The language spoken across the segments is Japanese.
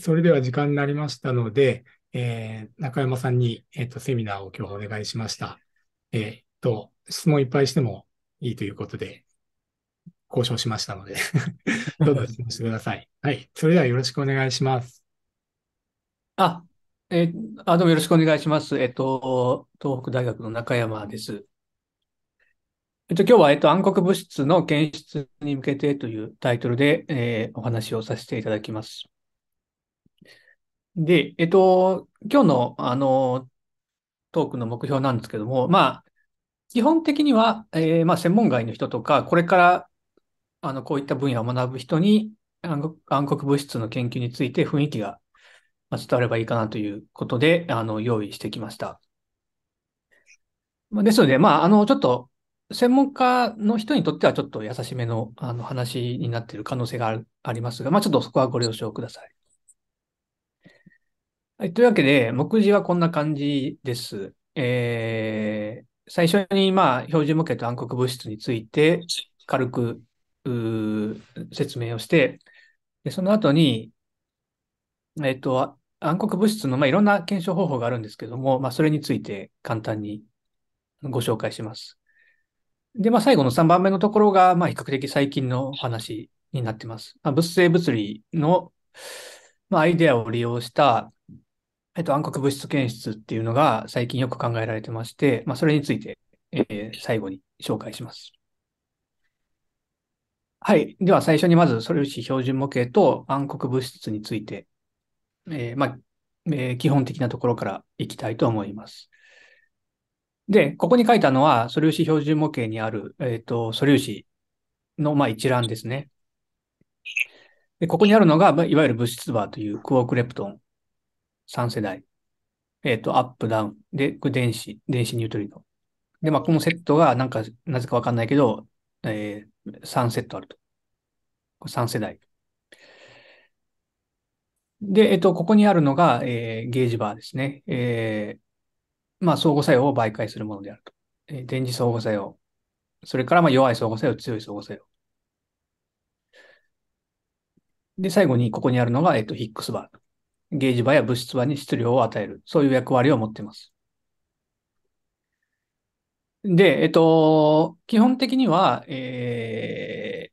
それでは時間になりましたので、えー、中山さんに、えーと、セミナーを今日お願いしました。えっ、ー、と、質問いっぱいしてもいいということで、交渉しましたので どうぞ質問してください。はい。それではよろしくお願いします。あ、えー、あ、どうもよろしくお願いします。えっ、ー、と、東北大学の中山です。えっと、今日は、えっと、暗黒物質の検出に向けてというタイトルで、えー、お話をさせていただきます。で、えっと、今日の、あの、トークの目標なんですけども、まあ、基本的には、えー、まあ、専門外の人とか、これから、あの、こういった分野を学ぶ人に暗、暗黒物質の研究について雰囲気が伝わればいいかなということで、あの、用意してきました。ですので、まあ、あの、ちょっと、専門家の人にとってはちょっと優しめのあの話になっている可能性がありますが、まあ、ちょっとそこはご了承ください。はい。というわけで、目次はこんな感じです。えー、最初に、まあ、標準模型と暗黒物質について、軽く、説明をして、でその後に、えっ、ー、と、暗黒物質の、まあ、いろんな検証方法があるんですけども、まあ、それについて簡単にご紹介します。で、まあ、最後の3番目のところが、まあ、比較的最近の話になってます。まあ、物性物理の、まあ、アイデアを利用した、えっと、暗黒物質検出っていうのが最近よく考えられてまして、まあ、それについて、えー、最後に紹介します。はい。では、最初にまず素粒子標準模型と暗黒物質について、えー、まあ、えー、基本的なところからいきたいと思います。で、ここに書いたのは素粒子標準模型にある、えっ、ー、と素粒子の、まあ、一覧ですね。でここにあるのが、まあ、いわゆる物質バーというクオークレプトン3世代。えっ、ー、と、アップ、ダウン。で、電子、電子ニュートリノ。で、まあ、このセットが、なんか、なぜかわかんないけど、えー、3セットあると。3世代。で、えっ、ー、と、ここにあるのが、えー、ゲージバーですね。えー、まあ、相互作用を媒介するものであると。えー、電磁相互作用。それから、まあ、弱い相互作用、強い相互作用。で、最後にここにあるのが、えっ、ー、と、ヒックスバー。ゲージ場や物質場に質量を与える、そういう役割を持っています。で、えっと、基本的には、え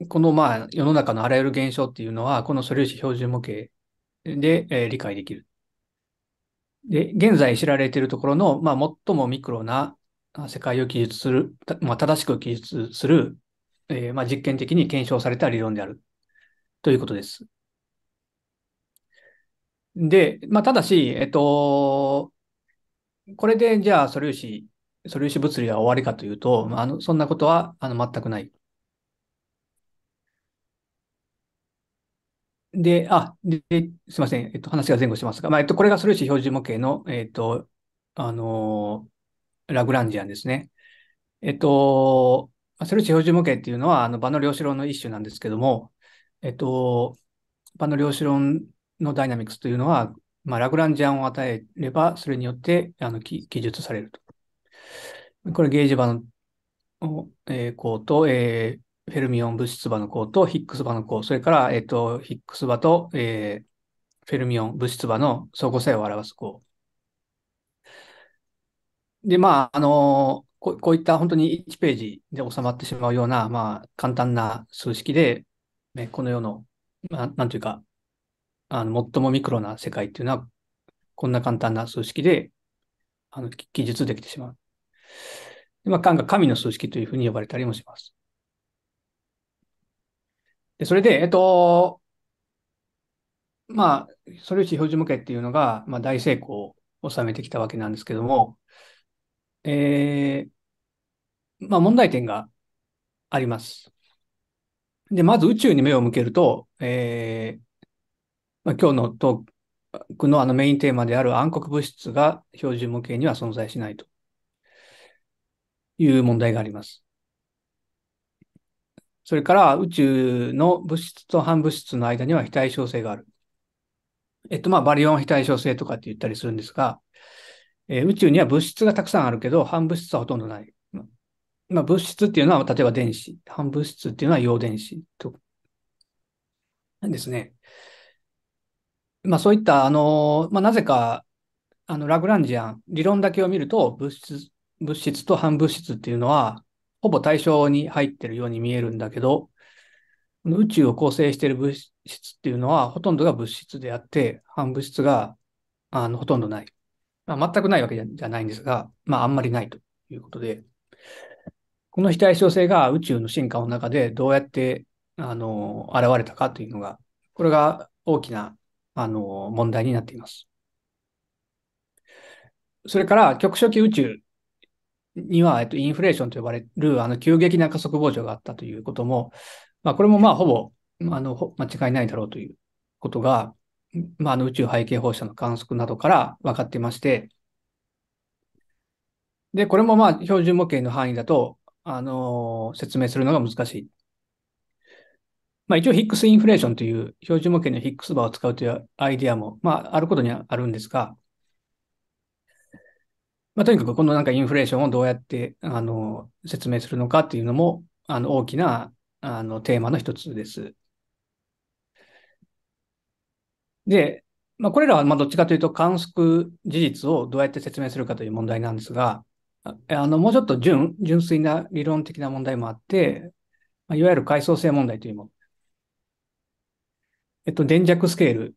ー、このまあ世の中のあらゆる現象っていうのは、この素粒子標準模型で、えー、理解できる。で、現在知られているところの、まあ、最もミクロな世界を記述する、まあ、正しく記述する、えー、まあ、実験的に検証された理論であるということです。で、まあ、ただし、えっと、これで、じゃあ、素粒子、素粒子物理は終わりかというと、あの、そんなことは、あの、全くない。で、あ、で、すみません。えっと、話が前後しますが、まあ、えっと、これが素粒子標準模型の、えっと、あのー、ラグランジアンですね。えっと、素粒子標準模型っていうのは、あの、場の量子論の一種なんですけども、えっと、場の量子論のダイナミクスというのは、まあ、ラグランジャンを与えれば、それによってあの記述されると。これ、ゲージ場の、えー、項と、えー、フェルミオン物質場の項と、ヒックス場の項、それから、えーと、ヒックス場と、えー、フェルミオン物質場の相互作用を表す項。で、まあ、あのこういった本当に1ページで収まってしまうような、まあ、簡単な数式で、ね、この世の、まあ、なんというか、あの、最もミクロな世界っていうのは、こんな簡単な数式で、あの、記述できてしまう。で、まあ、が神の数式というふうに呼ばれたりもします。で、それで、えっと、まあ、素粒子標準模型っていうのが、まあ、大成功を収めてきたわけなんですけども、えー、まあ、問題点があります。で、まず宇宙に目を向けると、えー、ま今日のトークのあのメインテーマである暗黒物質が標準模型には存在しないという問題があります。それから宇宙の物質と反物質の間には非対称性がある。えっと、まあ、バリオン非対称性とかって言ったりするんですが、えー、宇宙には物質がたくさんあるけど、反物質はほとんどない。まあ、物質っていうのは、例えば電子、反物質っていうのは陽電子と。ですね。まあ、そういった、あのまあ、なぜかあのラグランジアン理論だけを見ると物質物質と反物質っていうのはほぼ対象に入ってるように見えるんだけど宇宙を構成している物質っていうのはほとんどが物質であって反物質があのほとんどない、まあ、全くないわけじゃないんですが、まあ、あんまりないということでこの非対称性が宇宙の進化の中でどうやってあの現れたかというのがこれが大きなあの、問題になっています。それから、局所期宇宙には、えっと、インフレーションと呼ばれる、あの、急激な加速膨張があったということも、まあ、これもまあ、ほぼ、あの、間違いないだろうということが、まあ、あの、宇宙背景放射の観測などから分かっていまして、で、これもまあ、標準模型の範囲だと、あの、説明するのが難しい。まあ、一応、ヒックスインフレーションという標準模型のヒックスバーを使うというアイディアも、まあ、あることにはあるんですが、まあ、とにかくこのなんかインフレーションをどうやってあの説明するのかっていうのもあの大きなあのテーマの一つです。で、まあ、これらはまあどっちかというと、観測事実をどうやって説明するかという問題なんですが、あのもうちょっと純純粋な理論的な問題もあって、まあ、いわゆる階層性問題というもの。えっと、電弱スケー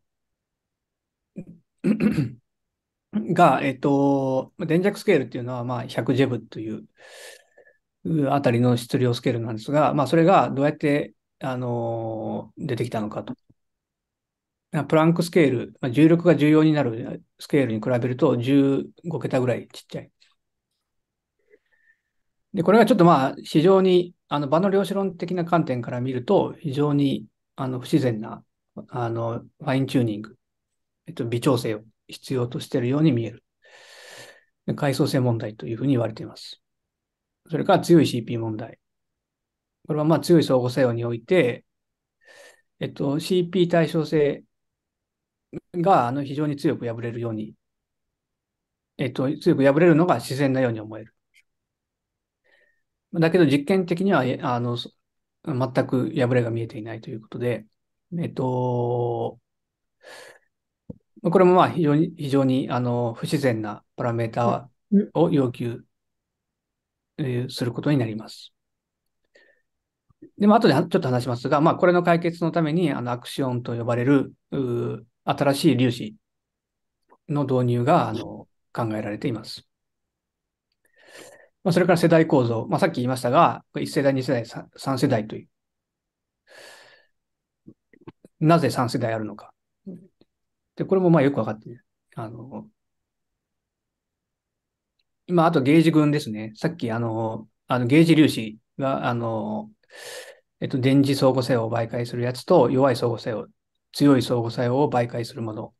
ルが、えっと、電弱スケールっていうのは、まあ、100ジェブというあたりの質量スケールなんですが、まあ、それがどうやって、あのー、出てきたのかと。プランクスケール、まあ、重力が重要になるスケールに比べると15桁ぐらいちっちゃい。で、これがちょっとまあ、非常に、あの、場の量子論的な観点から見ると、非常に、あの、不自然なあの、ファインチューニング、えっと、微調整を必要としているように見える。階層性問題というふうに言われています。それから強い CP 問題。これはまあ強い相互作用において、えっと、CP 対称性があの非常に強く破れるように、えっと、強く破れるのが自然なように思える。だけど実験的には、あの、全く破れが見えていないということで、えっと、これもまあ非常に、非常にあの不自然なパラメータを要求することになります。で、も、あ、後でちょっと話しますが、まあ、これの解決のために、あの、アクションと呼ばれる、新しい粒子の導入が、あの、考えられています。まあ、それから世代構造。まあ、さっき言いましたが、1世代、2世代、3世代というなぜ3世代あるのか。で、これもまあよく分かって、あの、今、あとゲージ群ですね。さっき、あの、あのゲージ粒子が、あの、えっと、電磁相互作用を媒介するやつと、弱い相互作用、強い相互作用を媒介するもの。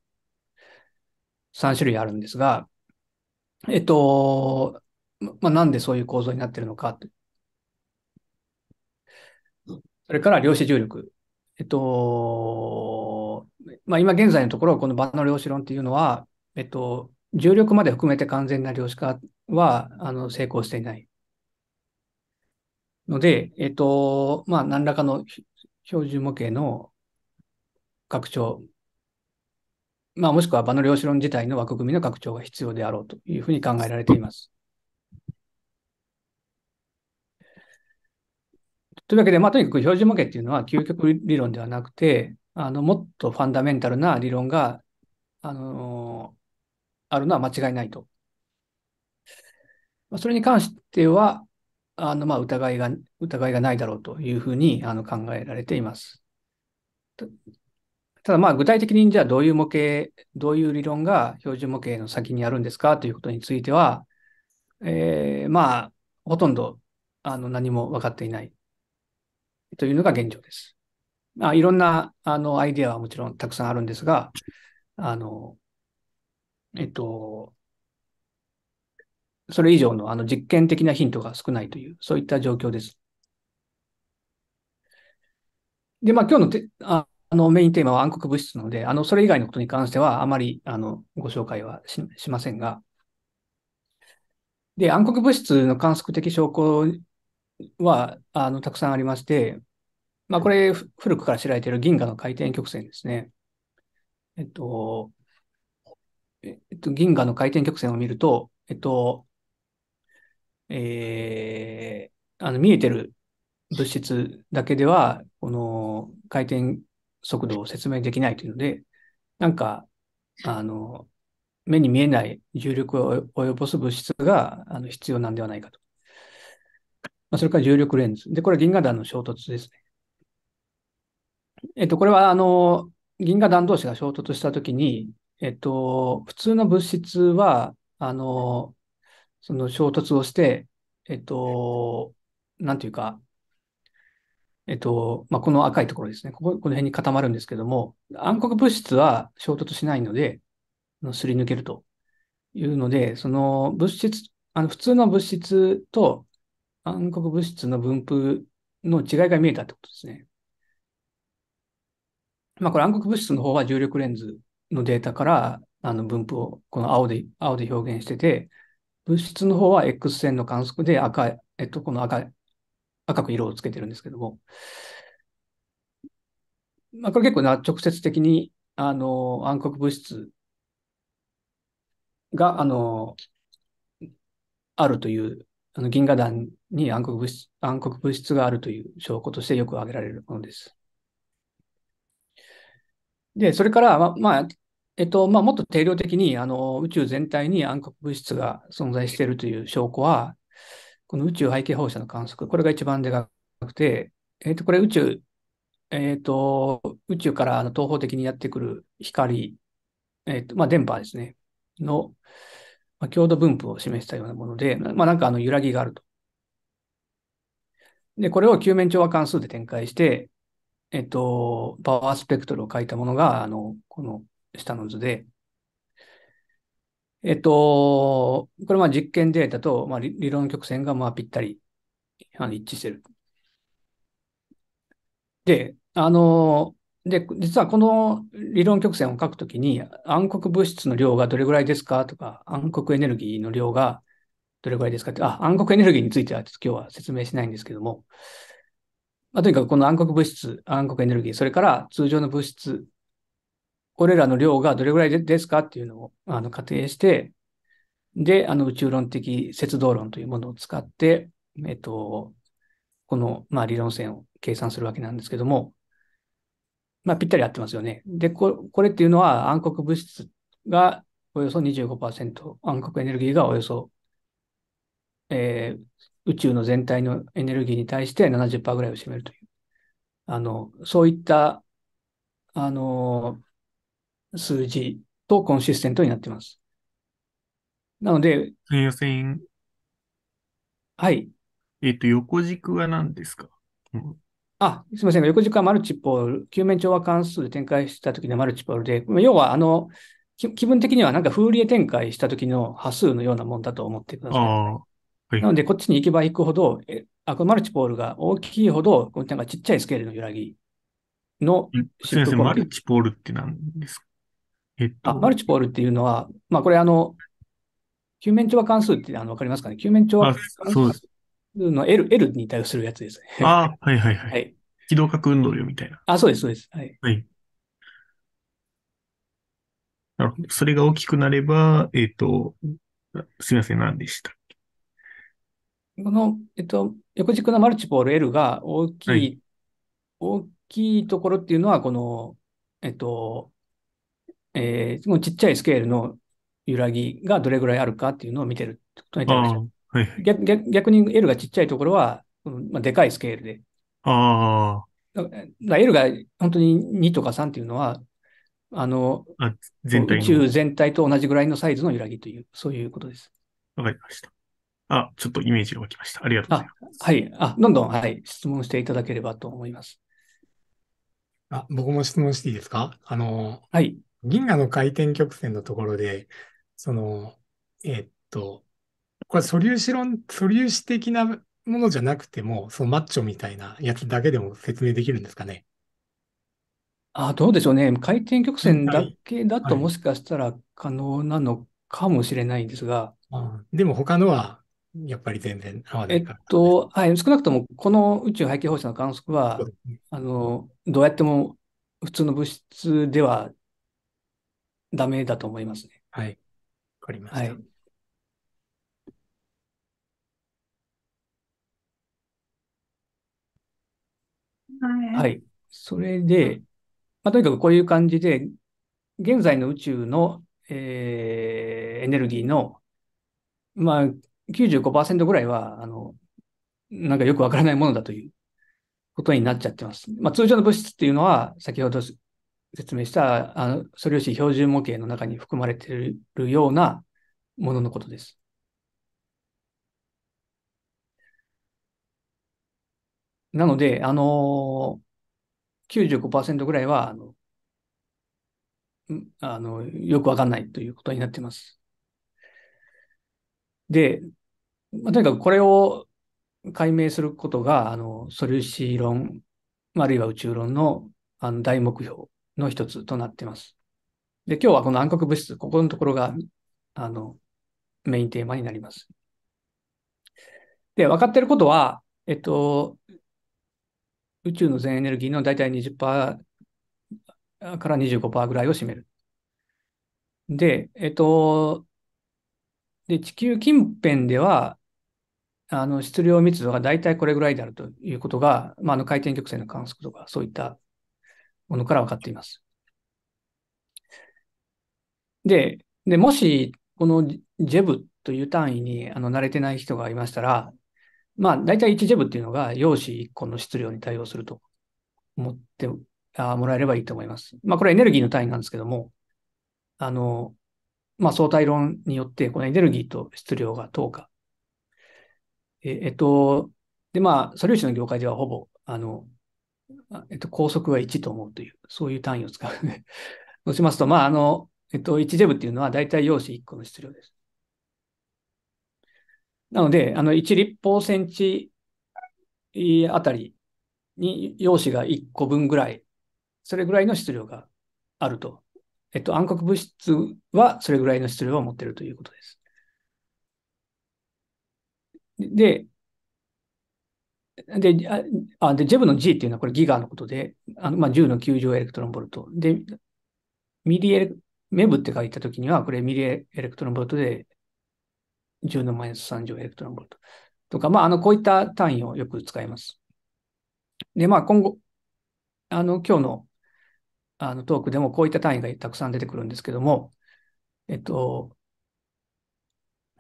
3種類あるんですが、えっと、まあ、なんでそういう構造になってるのか。それから量子重力えっと、まあ、今現在のところ、この場の量子論っていうのは、えっと、重力まで含めて完全な量子化はあの成功していない。ので、えっと、まあ、何らかの標準模型の拡張、まあ、もしくは場の量子論自体の枠組みの拡張が必要であろうというふうに考えられています。というわけで、まあ、とにかく標準模型っていうのは究極理論ではなくて、あの、もっとファンダメンタルな理論が、あのー、あるのは間違いないと。まあ、それに関しては、あの、まあ、疑いが、疑いがないだろうというふうに、あの、考えられています。ただ、まあ、具体的に、じゃあ、どういう模型、どういう理論が標準模型の先にあるんですかということについては、えー、まあ、ほとんど、あの、何も分かっていない。というのが現状です。まあ、いろんなあのアイデアはもちろんたくさんあるんですが、あの、えっと、それ以上のあの実験的なヒントが少ないという、そういった状況です。で、まあ今日のてあのメインテーマは暗黒物質なので、あのそれ以外のことに関してはあまりあのご紹介はしませんが、で、暗黒物質の観測的証拠は、あの、たくさんありまして、まあ、これ、古くから知られている銀河の回転曲線ですね。えっと、えっと、銀河の回転曲線を見ると、えっと、えー、あの、見えてる物質だけでは、この回転速度を説明できないというので、なんか、あの、目に見えない重力を及ぼす物質があの必要なんではないかと。まあ、それから重力レンズ。で、これ銀河団の衝突ですね。えっと、これは、あの、銀河団同士が衝突したときに、えっと、普通の物質は、あの、その衝突をして、えっと、なんていうか、えっと、まあ、この赤いところですね。ここ、この辺に固まるんですけども、暗黒物質は衝突しないので、すり抜けるというので、その物質、あの普通の物質と暗黒物質の分布の違いが見えたってことですね。まあ、これ暗黒物質の方は重力レンズのデータからあの分布をこの青で青で表現してて、物質の方は X 線の観測で赤、えっと、この赤、赤く色をつけてるんですけども、まあ、これ結構な直接的にあの暗黒物質があのあるというあの銀河団に暗黒物質暗黒物質があるという証拠としてよく挙げられるものです。で、それから、ま、まあ、えっと、まあ、もっと定量的に、あの、宇宙全体に暗黒物質が存在しているという証拠は、この宇宙背景放射の観測、これが一番でかくて、えっと、これ宇宙、えっと、宇宙から東方的にやってくる光、えっと、まあ、電波ですね、の、まあ、強度分布を示したようなもので、まあ、なんかあの揺らぎがあると。で、これを球面調和関数で展開して、えっと、パワースペクトルを書いたものが、あの、この下の図で、えっと、これまあ実験データと、まあ、理論曲線がまあぴったりあの一致してる。で、あの、で、実はこの理論曲線を書くときに、暗黒物質の量がどれぐらいですかとか、暗黒エネルギーの量がどれぐらいですかって、あ、暗黒エネルギーについてはちょっと今日は説明しないんですけども、まあ、とにかくこの暗黒物質、暗黒エネルギー、それから通常の物質、これらの量がどれぐらいですかっていうのをあの仮定して、で、あの宇宙論的節動論というものを使って、えっと、この、まあ、理論線を計算するわけなんですけども、まあ、ぴったり合ってますよね。でこ、これっていうのは暗黒物質がおよそ25%、暗黒エネルギーがおよそ、えー、宇宙の全体のエネルギーに対して70%ぐらいを占めるという、あの、そういった、あの、数字とコンシステントになっています。なので、すみまはい。えっ、と、横軸は何ですか、うんあ、すみませんが、横軸はマルチポール、球面調和関数で展開したときのマルチポールで、要は、あの、気分的にはなんかフーリエ展開した時の波数のようなもんだと思ってください。はい、なので、こっちに行けば行くほど、えあこのマルチポールが大きいほど、こなんかちっちゃいスケールの揺らぎの先生、マルチポールって何ですか、えっと、あマルチポールっていうのは、まあ、これ、あの、球面調和関数ってあの分かりますかね球面調和関数の L、L に対応するやつですね。ああ、はいはいはい。はい、起動核運動量みたいな。あ、そうです、そうです。はい。はい。なるほど。それが大きくなれば、えっ、ー、と、すみません、何でしたこの、えっと、横軸のマルチポール L が大きい、はい、大きいところっていうのは、この、えっと、えー、ちっちゃいスケールの揺らぎがどれぐらいあるかっていうのを見てるってことになりました。はい、逆逆に L がちっちゃいところは、まあ、でかいスケールで。ああ。だ L が本当に2とか3っていうのは、あの、あ全体宇宙全体と同じぐらいのサイズの揺らぎという、そういうことです。わかりました。あ、ちょっとイメージが湧きました。ありがとうございます。はい。あ、どんどん、はい、質問していただければと思います。あ、僕も質問していいですかあの、はい。銀河の回転曲線のところで、その、えー、っと、これ素粒子論、素粒子的なものじゃなくても、そのマッチョみたいなやつだけでも説明できるんですかね。あ、どうでしょうね。回転曲線だけだともしかしたら可能なのかもしれないんですが。はい、でも他のはやっぱり全然合わないから、ね、えっと、はい、少なくともこの宇宙背景放射の観測は、ね、あの、どうやっても普通の物質ではダメだと思いますね。はい。わかりました。はいはい。それで、まあ、とにかくこういう感じで、現在の宇宙の、えー、エネルギーの、まあ、95%ぐらいは、あの、なんかよくわからないものだということになっちゃってます。まあ、通常の物質っていうのは、先ほど説明した、あの素粒子標準模型の中に含まれているようなもののことです。なので、あのー、95%ぐらいは、あの、あのよくわかんないということになっています。で、まあ、とにかくこれを解明することが、あの、素粒子論、あるいは宇宙論のあの大目標の一つとなっています。で、今日はこの暗黒物質、ここのところが、あの、メインテーマになります。で、分かっていることは、えっと、宇宙の全エネルギーの大体20%から25%ぐらいを占める。で、えっと、で、地球近辺では、あの、質量密度が大体これぐらいであるということが、まあ、あの、回転曲線の観測とか、そういったものから分かっています。で、で、もし、このジェブという単位にあの慣れてない人がいましたら、まあ、大体1ジェブっていうのが用紙1個の質量に対応すると思ってもらえればいいと思います。まあ、これはエネルギーの単位なんですけども、あの、まあ、相対論によって、このエネルギーと質量が等価。ええっと、で、まあ、素粒子の業界ではほぼ、あの、えっと、高速は1と思うという、そういう単位を使うので、そうしますと、まあ、あの、えっと、1ジェブっていうのは大体用紙1個の質量です。なので、あの、1立方センチあたりに陽子が1個分ぐらい、それぐらいの質量があると。えっと、暗黒物質はそれぐらいの質量を持っているということです。で、で、あでジェブの G っていうのはこれギガのことで、あのまあ、10の9乗エレクトロンボルト。で、ミリエレ、メブって書いたときには、これミリエレクトロンボルトで、10のマイナス3乗エレクトロンボルトとか、まあ、あの、こういった単位をよく使います。で、まあ、今後、あの、今日のあのトークでもこういった単位がたくさん出てくるんですけども、えっと、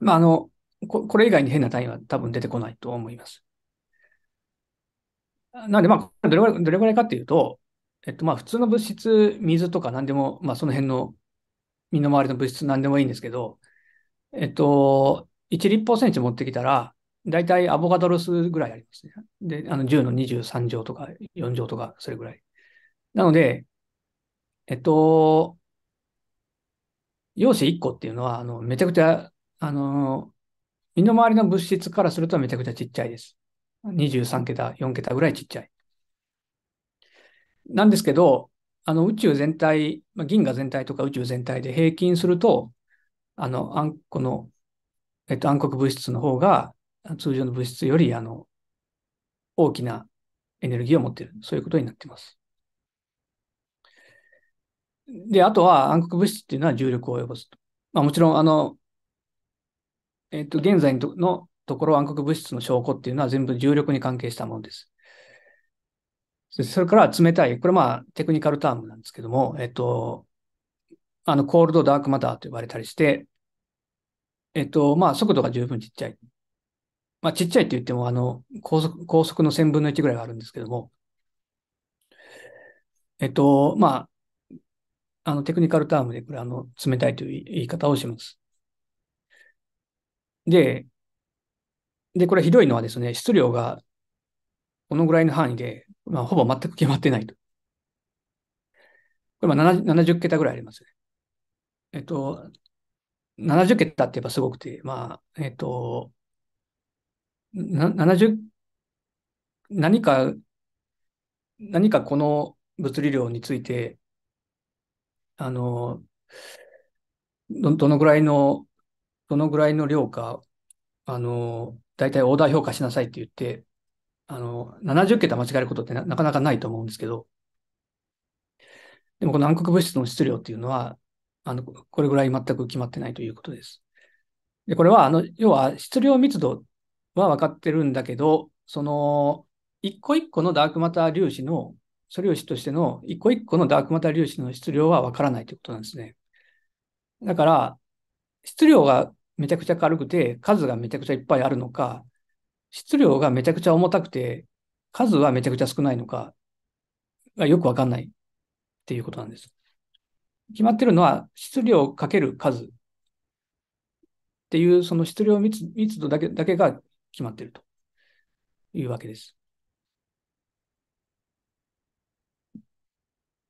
まあ、あの、ここれ以外に変な単位は多分出てこないと思います。なんで、まあ、どれぐらい、どれぐらいかっていうと、えっと、まあ、普通の物質、水とか何でも、まあ、その辺の身の回りの物質何でもいいんですけど、えっと、1立方センチ持ってきたら、大体アボカドロスぐらいありますね。で、あの10の23乗とか4乗とか、それぐらい。なので、えっと、陽子1個っていうのは、あのめちゃくちゃ、あの、身の回りの物質からするとめちゃくちゃちっちゃいです。23桁、4桁ぐらいちっちゃい。なんですけど、あの宇宙全体、まあ、銀河全体とか宇宙全体で平均すると、あの、あんこのえっと、暗黒物質の方が通常の物質よりあの大きなエネルギーを持っている。そういうことになっています。で、あとは暗黒物質っていうのは重力を及ぼすと。まあ、もちろん、あの、えっと、現在のところ暗黒物質の証拠っていうのは全部重力に関係したものです。それから冷たい、これまあテクニカルタームなんですけども、えっと、あの、コールドダークマターと呼ばれたりして、えっと、まあ、速度が十分ちっちゃい。まあ、ちっちゃいって言っても、あの、高速、高速の1000分の1ぐらいはあるんですけども、えっと、まあ、あの、テクニカルタームで、これ、あの、冷たいという言い方をします。で、で、これひどいのはですね、質量がこのぐらいの範囲で、まあ、ほぼ全く決まってないと。これ、まあ70桁ぐらいありますね。えっと、70桁って言えばすごくて、まあ、えっ、ー、と、な70、何か、何かこの物理量について、あの、どどのぐらいの、どのぐらいの量か、あの、大体オーダー評価しなさいって言って、あの、70桁間違えることってなかなかないと思うんですけど、でもこの暗黒物質の質量っていうのは、あの、これぐらい全く決まってないということです。で、これは、あの、要は質量密度は分かってるんだけど、その、一個一個のダークマター粒子の、素粒子としての一個一個のダークマター粒子の質量は分からないということなんですね。だから、質量がめちゃくちゃ軽くて、数がめちゃくちゃいっぱいあるのか、質量がめちゃくちゃ重たくて、数はめちゃくちゃ少ないのか、がよくわかんないっていうことなんです。決まってるのは質量かける数っていう、その質量密密度だけだけが決まってるというわけです。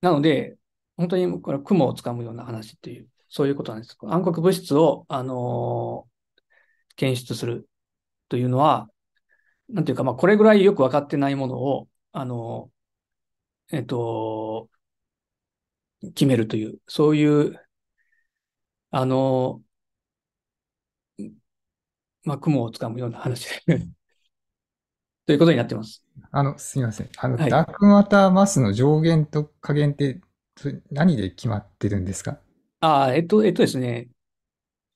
なので、本当にこれ雲をつかむような話っていう、そういうことなんです。暗黒物質を、あのー、検出するというのは、なんていうか、まあ、これぐらいよく分かってないものを、あのー、えっ、と、決めるという、そういう、あの、まあ、雲をつかむような話でということになってます。あの、すみません。あの、はい、ダークマターマスの上限と下限って、何で決まってるんですかあえっと、えっとですね。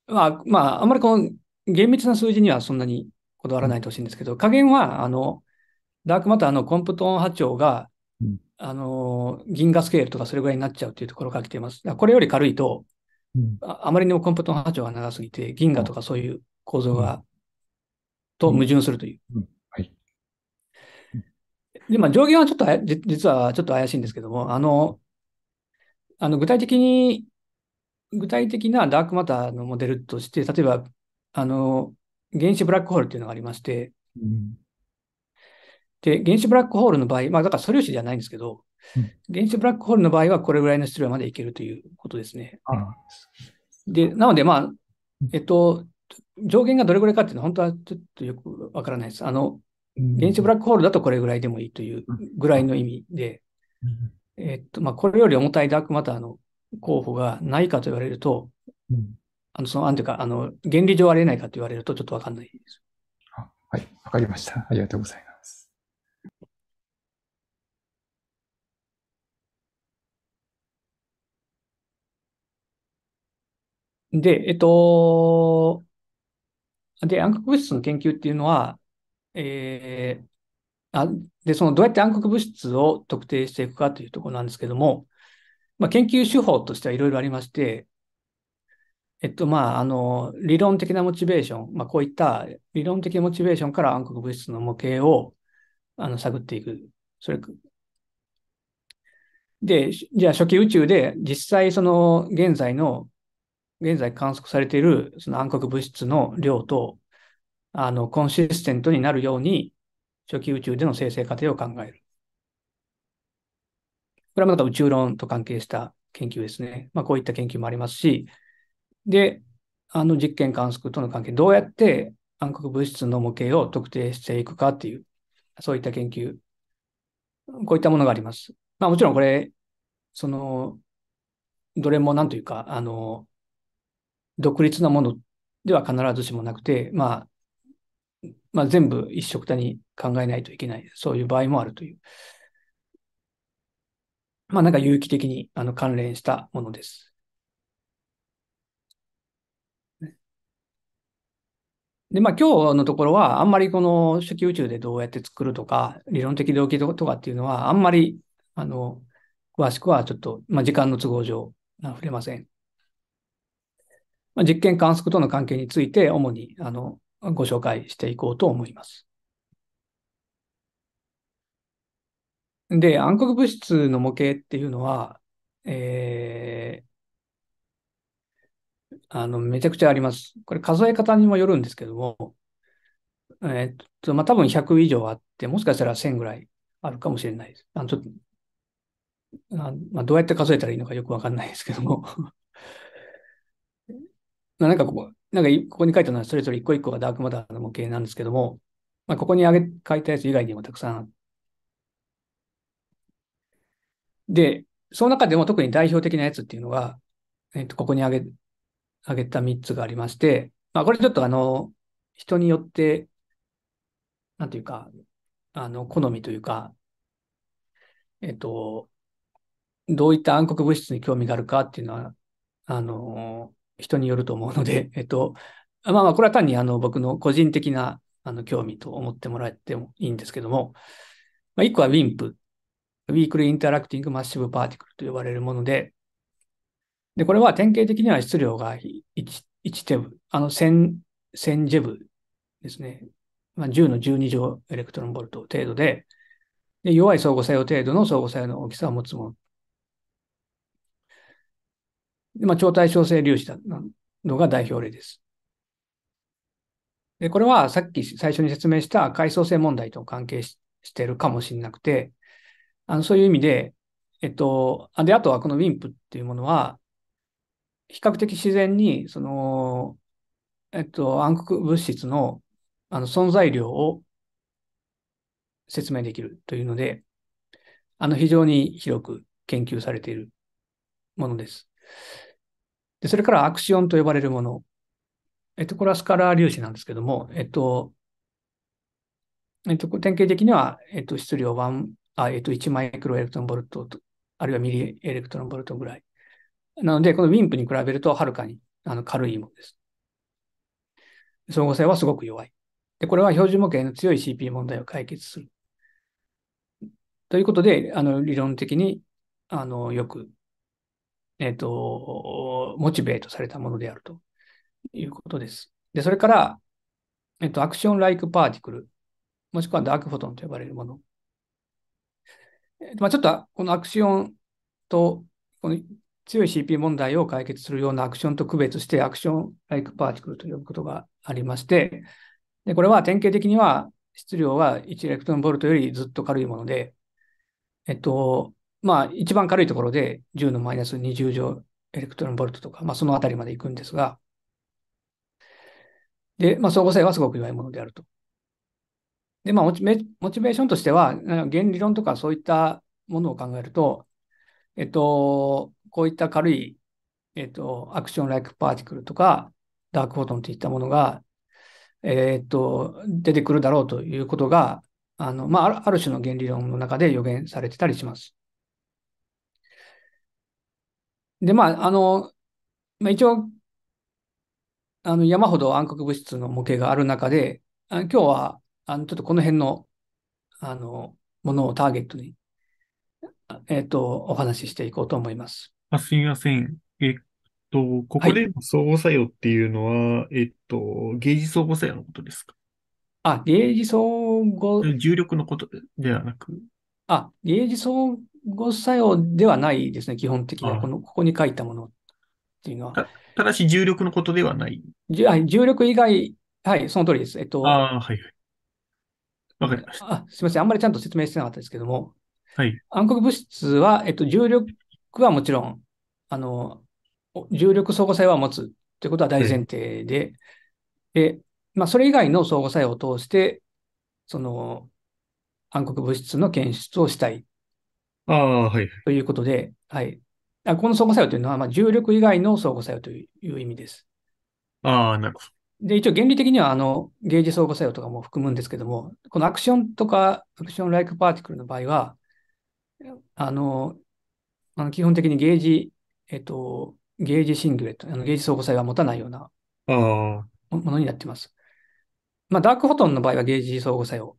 まあ、まあ、あんまりこの厳密な数字にはそんなにこだわらないでほしいんですけど、うん、は、あの、ダークマターのコンプトン波長があの、銀河スケールとかそれぐらいになっちゃうっていうところから来ています。これより軽いと、うん、ああまりにもコンプトン波長が長すぎて、銀河とかそういう構造が、うん、と矛盾するという。うん、はい。で、まあ、上限はちょっと実はちょっと怪しいんですけども、あの、あの具体的に、具体的なダークマターのモデルとして、例えば、あの、原子ブラックホールっていうのがありまして、うんで、原子ブラックホールの場合、まあ、だから素粒子ではないんですけど、うん、原子ブラックホールの場合はこれぐらいの質量までいけるということですね。あで、なので、まあ、えっと、上限がどれぐらいかっていうのは本当はちょっとよくわからないです。あの、原子ブラックホールだとこれぐらいでもいいというぐらいの意味で、えっと、まあ、これより重たいダークマターの候補がないかと言われると、あの、その、なんていうか、あの、原理上ありえないかと言われるとちょっとわかんないです。はい、わかりました。ありがとうございます。で、えっと、で、暗黒物質の研究っていうのは、えー、あで、そのどうやって暗黒物質を特定していくかというところなんですけども、まあ、研究手法としてはいろいろありまして、えっと、まあ、あの、理論的なモチベーション、まあ、こういった理論的モチベーションから暗黒物質の模型をあの探っていく。それで、じゃあ初期宇宙で実際その現在の現在観測されているその暗黒物質の量と、あの、コンシステントになるように、初期宇宙での生成過程を考える。これはまた宇宙論と関係した研究ですね。まあ、こういった研究もありますし、で、あの実験観測との関係、どうやって暗黒物質の模型を特定していくかっていう、そういった研究、こういったものがあります。まあもちろんこれ、その、どれもなんというか、あの、独立なものでは必ずしもなくて、まあ、まあ、全部一緒くたに考えないといけない、そういう場合もあるという。まあ、なんか有機的にあの関連したものです。で、まあ、今日のところは、あんまりこの初期宇宙でどうやって作るとか、理論的動機とかっていうのは、あんまり、あの、詳しくはちょっと、まあ、時間の都合上、触れません。まあ、実験観測との関係について主にあのご紹介していこうと思います。で、暗黒物質の模型っていうのは、えー、あの、めちゃくちゃあります。これ数え方にもよるんですけども、えー、っと、まあ、多分100以上あって、もしかしたら1000ぐらいあるかもしれないです。あの、ちょっと、あまあ、どうやって数えたらいいのかよくわかんないですけどもなんかここ、なんかここに書いたのはそれぞれ一個一個がダークマターの模型なんですけども、まあ、ここに挙げ書いたやつ以外にもたくさんあで、その中でも特に代表的なやつっていうのが、えっ、と、ここに挙げ、挙げた3つがありまして、まあ、これちょっとあの、人によって、なんていうか、あの、好みというか、えっ、と、どういった暗黒物質に興味があるかっていうのは、あの、人によると思うので、えっと、まあまあ、これは単にあの僕の個人的なあの興味と思ってもらってもいいんですけども、まあ、1個は WIMP、ウィークルインタラクティングマッシブパーティクルと呼ばれるもので、で、これは典型的には質量が 1, 1テブ、あの1000、1000ジェブですね。まあ、10の12乗エレクトロンボルト程度でで、弱い相互作用程度の相互作用の大きさを持つものまあ、超対称性粒子などが代表例です。で、これはさっき最初に説明した階層性問題と関係してるかもしれなくて、あのそういう意味で、えっと、で、あとはこの WIMP っていうものは、比較的自然に、その、えっと、暗黒物質のあの存在量を説明できるというので、あの非常に広く研究されているものです。で、それからアクションと呼ばれるもの。えっと、これはスカラー粒子なんですけども、えっと、えっと、典型的には、えっと、質量1、あえっと、1マイクロエレクトロンボルトと、あるいはミリエレクトロンボルトぐらい。なので、この WIMP に比べるとはるかにあの軽いものです。相互性はすごく弱い。で、これは標準模型の強い CP 問題を解決する。ということで、あの理論的にあのよくえっ、ー、と、モチベートされたものであるということです。で、それから、えっ、ー、と、アクション・ライク・パーティクル、もしくはダークフォトンと呼ばれるもの。えー、まあ、ちょっと、このアクションと、この強い CP 問題を解決するようなアクションと区別して、アクション・ライク・パーティクルと呼ぶことがありまして、でこれは典型的には質量は1エレクトロンボルトよりずっと軽いもので、えっと、まあ、一番軽いところで10のマイナス20乗エレクトロンボルトとか、まあ、そのあたりまで行くんですが、で、まあ、相互性はすごく弱いものであると。で、まあモチベ、モチベーションとしては、原理論とかそういったものを考えると、えっと、こういった軽い、えっと、アクション・ライク・パーティクルとか、ダークフォトンといったものが、えっと、出てくるだろうということが、あの、まあ、ある種の原理論の中で予言されてたりします。で、まあ、あの、まあ、一応、あの、山ほど暗黒物質の模型がある中で、あ今日は、あの、ちょっとこの辺の、あの、ものをターゲットに、えっ、ー、と、お話ししていこうと思います。あすみません。えっと、ここでの相互作用っていうのは、はい、えっと、ゲージ相互作用のことですかあ、ゲージ相互。重力のことではなく。あ、ゲージ相語作用ではないですね、基本的には。このここに書いたものっていうのは。たただし重力のことではない重力以外、はい、その通りです。えっと、ああ、はいはい。わかりました。あすみません、あんまりちゃんと説明してなかったですけども、はい、暗黒物質は、えっと、重力はもちろん、あの重力相互作用は持つということは大前提で、はい、でまあ、それ以外の相互作用を通して、その暗黒物質の検出をしたいああ、はい。ということで、はい。あこの相互作用というのは、まあ、重力以外の相互作用という意味です。ああ、なるほど。で、一応原理的には、あの、ゲージ相互作用とかも含むんですけども、このアクションとか、アクションライクパーティクルの場合は、あの、あの基本的にゲージ、えっと、ゲージシングレット、あのゲージ相互作用は持たないようなものになってます。まあ、ダークフォトンの場合はゲージ相互作用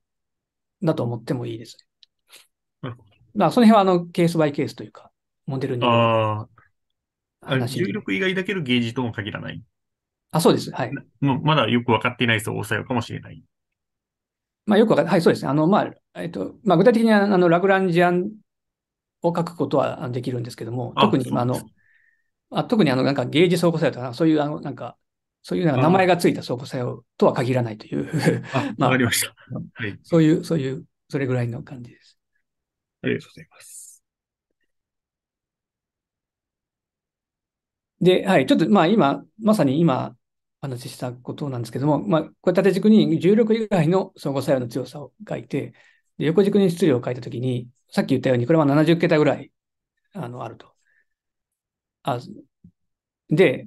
だと思ってもいいですなるほど。まあ、その辺はあのケースバイケースというか、モデルにああ、重力以外だけのゲージとも限らない。あ、そうです。はい。ままだよく分かっていない人を抑えるかもしれない。まあ、よく分かって、はい、そうですね。あの、まあ、えっと、まあ、具体的にあのラグランジアンを書くことはできるんですけども、特に、あの、あ特にあの、なんかゲージ相互作用とか、そういう、あの、なんか、そういう名前がついた相互作用とは限らないという まあ、わかりました。はい、そういう、そういう、それぐらいの感じです。ありがとうございます。で、はい、ちょっと、まあ今、まさに今、お話ししたことなんですけども、まあ、これ縦軸に重力以外の相互作用の強さを書いて、で横軸に質量を書いたときに、さっき言ったように、これは70桁ぐらいあのあると。あで、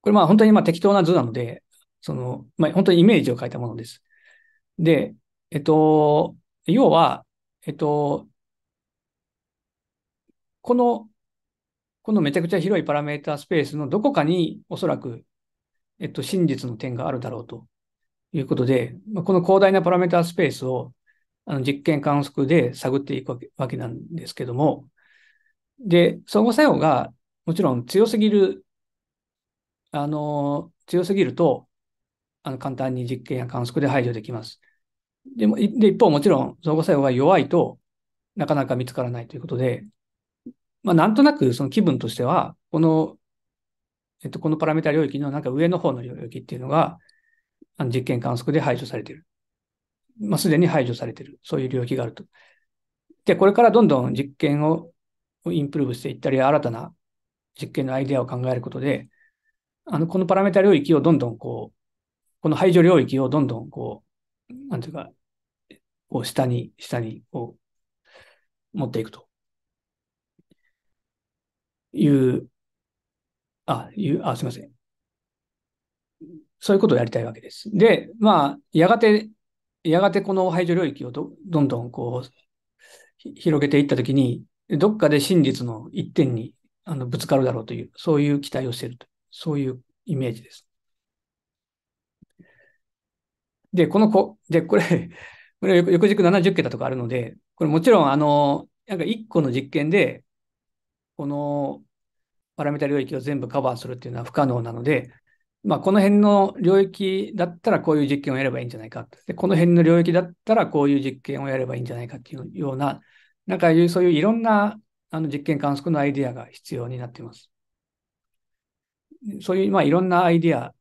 これまあ本当にまあ適当な図なので、その、まあ、本当にイメージを書いたものです。で、えっと、要は、えっと、この、このめちゃくちゃ広いパラメータスペースのどこかにおそらく、えっと、真実の点があるだろうということで、この広大なパラメータスペースをあの実験観測で探っていくわけなんですけども、で、相互作用がもちろん強すぎる、あの、強すぎると、あの簡単に実験や観測で排除できます。でも、で、一方もちろん、相互作用が弱いとなかなか見つからないということで、まあ、なんとなくその気分としては、この、えっと、このパラメータ領域のなんか上の方の領域っていうのが、あの実験観測で排除されている。まあ、すでに排除されている。そういう領域があると。で、これからどんどん実験をインプルーブしていったり、新たな実験のアイデアを考えることで、あの、このパラメータ領域をどんどんこう、この排除領域をどんどんこう、なんていうか、こう下に、下に、こう、持っていくと。いう、あ、いう、あ、すいません。そういうことをやりたいわけです。で、まあ、やがて、やがてこの排除領域をどどんどんこう、広げていったときに、どっかで真実の一点にあのぶつかるだろうという、そういう期待をしているといそういうイメージです。で、この子、で、これこれ翌軸70桁とかあるので、これもちろん、あの、なんか1個の実験で、このパラメータ領域を全部カバーするっていうのは不可能なので、まあ、この辺の領域だったらこういう実験をやればいいんじゃないか。で、この辺の領域だったらこういう実験をやればいいんじゃないかっていうような、なんかそういういろんなあの実験観測のアイディアが必要になっています。そういう、まあ、いろんなアイディア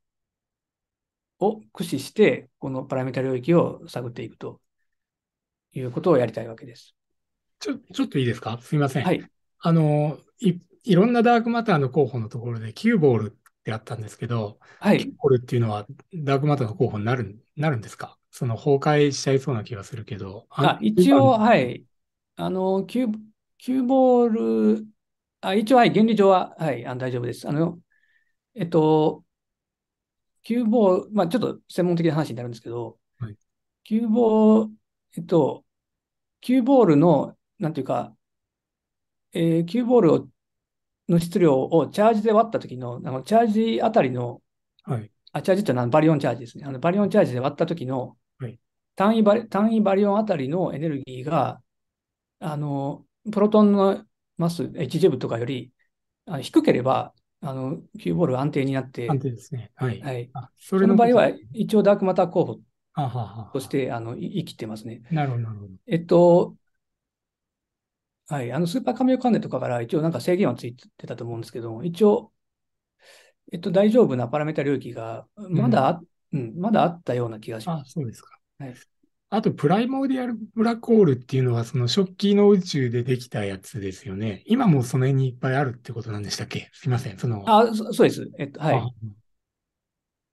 を駆使して、このパラメータ領域を探っていくということをやりたいわけです。ちょ、ちょっといいですかすみません。はい。あの、い、いろんなダークマターの候補のところで、キューボールってあったんですけど、はい。キューボールっていうのは、ダークマターの候補になる、なるんですかその崩壊しちゃいそうな気がするけど。あ、一応、はい。あの、キュー、キューボール、あ、一応、はい、原理上は、はい、あ大丈夫です。あの、えっと、キューボール、まあ、ちょっと専門的な話になるんですけど、はい、キューボール、えっと、キューボールの、なんていうか、えー、キューボールをの質量をチャージで割った時の、あのチャージあたりの、はい、あ、チャージってのはバリオンチャージですね。あのバリオンチャージで割った時の、単位バリ、単位バリオンあたりのエネルギーが、あの、プロトンのマス、HJ 部とかよりあ低ければ、あの、キューボール安定になって。安定ですね。はい。はい。それの場合は、一応ダークマター候補そしてあの生きてますね。なるほど、なるほど。えっと、はい、あのスーパーカミオカンデとかから一応なんか制限はついてたと思うんですけど、一応、えっと、大丈夫なパラメータ領域がまだ、うん、うん、まだあったような気がします。あ、そうですか。はい、あと、プライモーディアルブラックホールっていうのは、その初期の宇宙でできたやつですよね。今もその辺にいっぱいあるってことなんでしたっけすいません、その。あ、そうです。えっと、はい。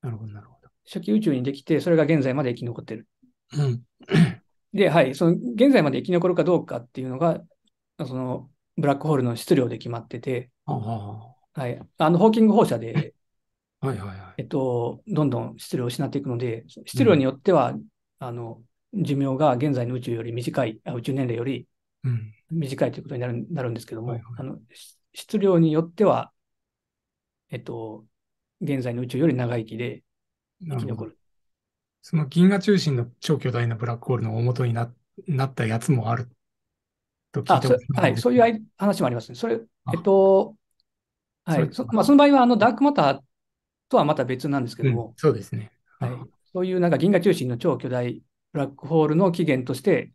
なるほど、なるほど。初期宇宙にできて、それが現在まで生き残ってる。うん、で、はい、その現在まで生き残るかどうかっていうのが、そのブラックホールの質量で決まってて、はい、あのホーキング放射で、はいはいはいえっと、どんどん質量を失っていくので、質量によっては、うん、あの寿命が現在の宇宙より短い、あ宇宙年齢より短いということになるなるんですけども、あの質量によっては、えっと、現在の宇宙より長生きで、生き残る。その銀河中心の超巨大なブラックホールの大元にななったやつもあると聞いてますはい、そういう話もありますね。それ、えっと、はい、そまあ、その場合はあのダークマターとはまた別なんですけども、うん、そうですね。はい、そういうなんか銀河中心の超巨大ブラックホールの起源として、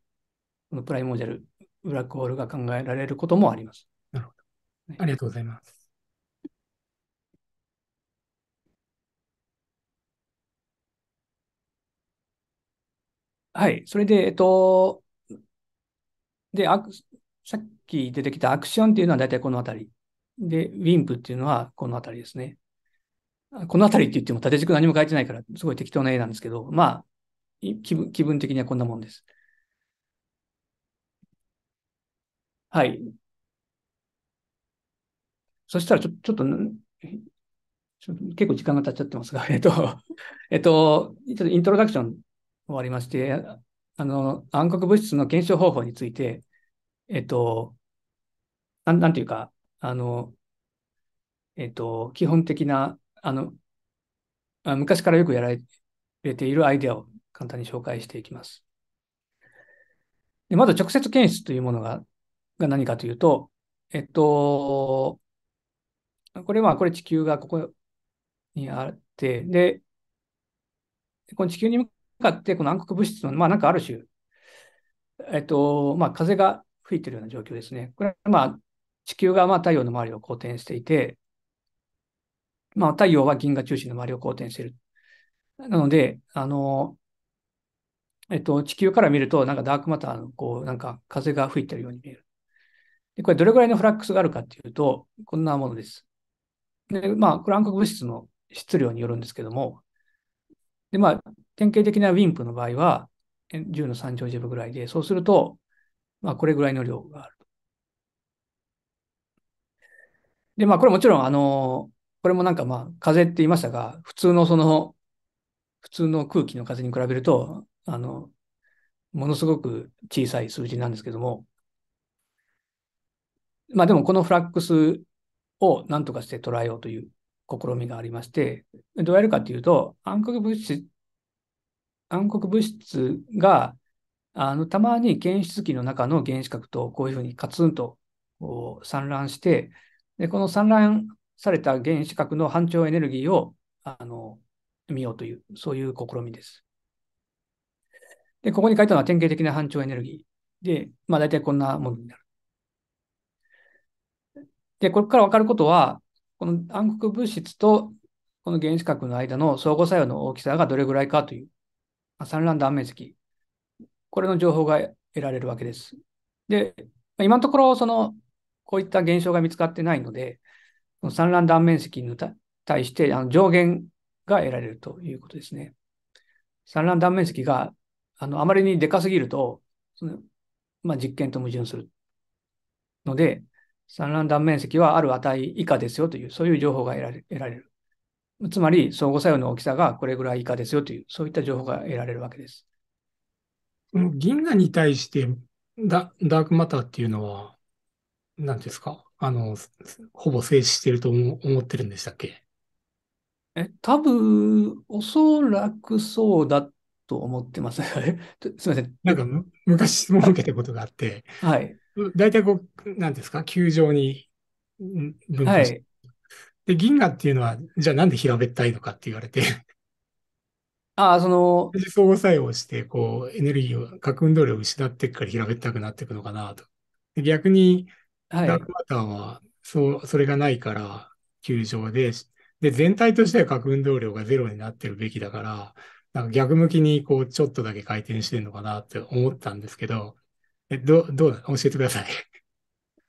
このプライモージャルブラックホールが考えられることもあります。なるほど。ありがとうございます。はい。それで、えっと、で、アクさっき出てきたアクションっていうのは大体この辺り。で、ウィンプっていうのはこの辺りですね。この辺りって言っても縦軸何も書いてないから、すごい適当な絵なんですけど、まあ、気分気分的にはこんなもんです。はい。そしたらちょ、ちょっと、ちょっと結構時間が経っちゃってますが、えっと、えっと、ちょっとイントロダクション終わりまして、あの、暗黒物質の検証方法について、えっと、なん、なんていうか、あの、えっと、基本的な、あの、あ昔からよくやられているアイデアを簡単に紹介していきます。でまず直接検出というものがが何かというと、えっと、これは、これ地球がここにあって、で、この地球に向かって、この暗黒物質の、まあ、なんかある種、えっと、まあ、風が吹いてるような状況ですね。これは、まあ、地球がまあ太陽の周りを公転していて、まあ、太陽は銀河中心の周りを公転している。なので、あの、えっと、地球から見ると、なんかダークマターの、こう、なんか風が吹いてるように見える。で、これどれぐらいのフラックスがあるかっていうと、こんなものです。で、まあ、これ暗黒物質の質量によるんですけども、で、まあ、典型的なウィンプの場合は、10の3乗ジ分ブぐらいで、そうすると、まあ、これぐらいの量がある。で、まあ、これもちろん、あの、これもなんかまあ、風って言いましたが、普通のその、普通の空気の風に比べると、あの、ものすごく小さい数字なんですけども、まあでもこのフラックスを何とかして捉えようという試みがありまして、どうやるかというと、暗黒物質暗黒物質があのたまに検出器の中の原子核とこういうふうにカツンとこう散乱してで、この散乱された原子核の反調エネルギーをあの見ようという、そういう試みです。で、ここに書いたのは典型的な反調エネルギーで、まあ、大体こんなものになる。で、ここから分かることは、この暗黒物質とこの原子核の間の相互作用の大きさがどれぐらいかという産卵断面積、これの情報が得られるわけです。で、今のところ、その、こういった現象が見つかってないので、産卵断面積に対してあの上限が得られるということですね。産卵断面積があのあまりにでかすぎると、そのまあ、実験と矛盾するので、産卵断面積はある値以下ですよという、そういう情報が得られる。つまり相互作用の大きさがこれぐらい以下ですよという、そういった情報が得られるわけです。銀河に対してダダークマターっていうのは、何ですかあの、ほぼ静止してると思思ってるんでしたっけえ、多分、おそらくそうだと思ってます。すみません。なんか昔質問を受けたことがあって、はい。大体こう、何ですか球状に分布して、はいで、銀河っていうのは、じゃあなんで平べったいのかって言われてああ、その。相互作用して、こう、エネルギーを、核運動量を失っていくから平べったくなっていくのかなと。逆に、ダークマターは、そう、それがないから、球場で、で、全体としては核運動量がゼロになってるべきだから、なんか逆向きに、こう、ちょっとだけ回転してるのかなって思ったんですけど、え、ど、どう、教えてください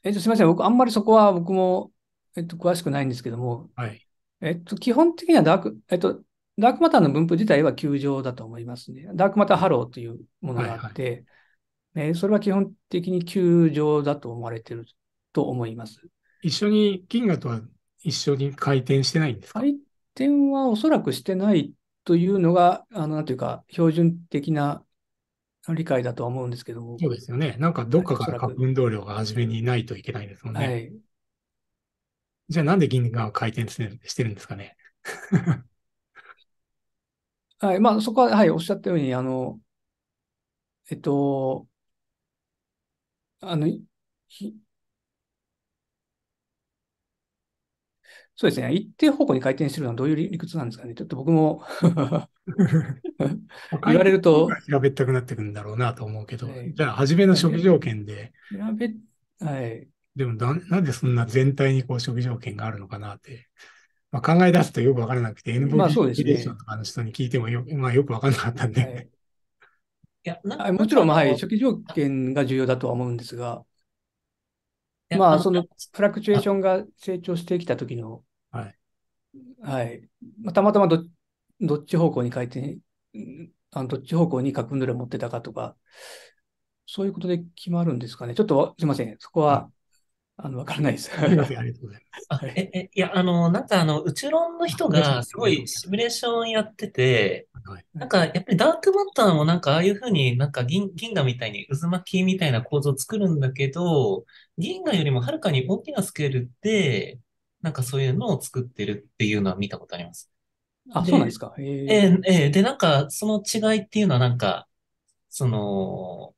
えっと、すみません。僕、あんまりそこは僕もえっと、詳しくないんですけども、はい、えっと、基本的にはダーク、えっと、ダークマターの分布自体は球状だと思いますね。ダークマターハローというものがあって、はいはいえー、それは基本的に球状だと思われていると思います。一緒に銀河とは一緒に回転してないんですか回転はおそらくしてないというのが、あの、なんていうか、標準的な理解だとは思うんですけども。そうですよね。なんかどっかから運動量が初めにないといけないですもんね。はい。じゃあなんで銀が回転してるんですかね。はい、まあそこは、はい、おっしゃったように、あの、えっと、あの、そうですね。一定方向に回転してるのはどういう理屈なんですかね。ちょっと僕も 言われると。平べったくなってくるんだろうなと思うけど、えー、じゃあ、初めの初期条件で。平べ、はい。でもな、なんでそんな全体にこう、期条件があるのかなって。まあ、考え出すとよくわからなくて、n v そうですーションとかの人に聞いてもよ,、まあよくわからなかったんで、はい。いやなんもちろん、まあ、はい、初期条件が重要だとは思うんですが、まあ、そのフラクチュエーションが成長してきた時の、はい。はい。まあ、たまたまどどっち方向に回転、あのどっち方向に核ぬルを持ってたかとか、そういうことで決まるんですかね。ちょっとすみません。そこはあの、わからないです。ありがとうございます。え、え、いや、あの、なんかあの、宇宙論の人がすごいシミュレーションやってて、なんかやっぱりダークマターもなんかああいうふうになんか銀銀河みたいに渦巻きみたいな構造を作るんだけど、銀河よりもはるかに大きなスケールで、なんかそういうのを作ってるっていうのは見たことあります。あ、そうなんですか。えー、えー、で、なんかその違いっていうのはなんか、その、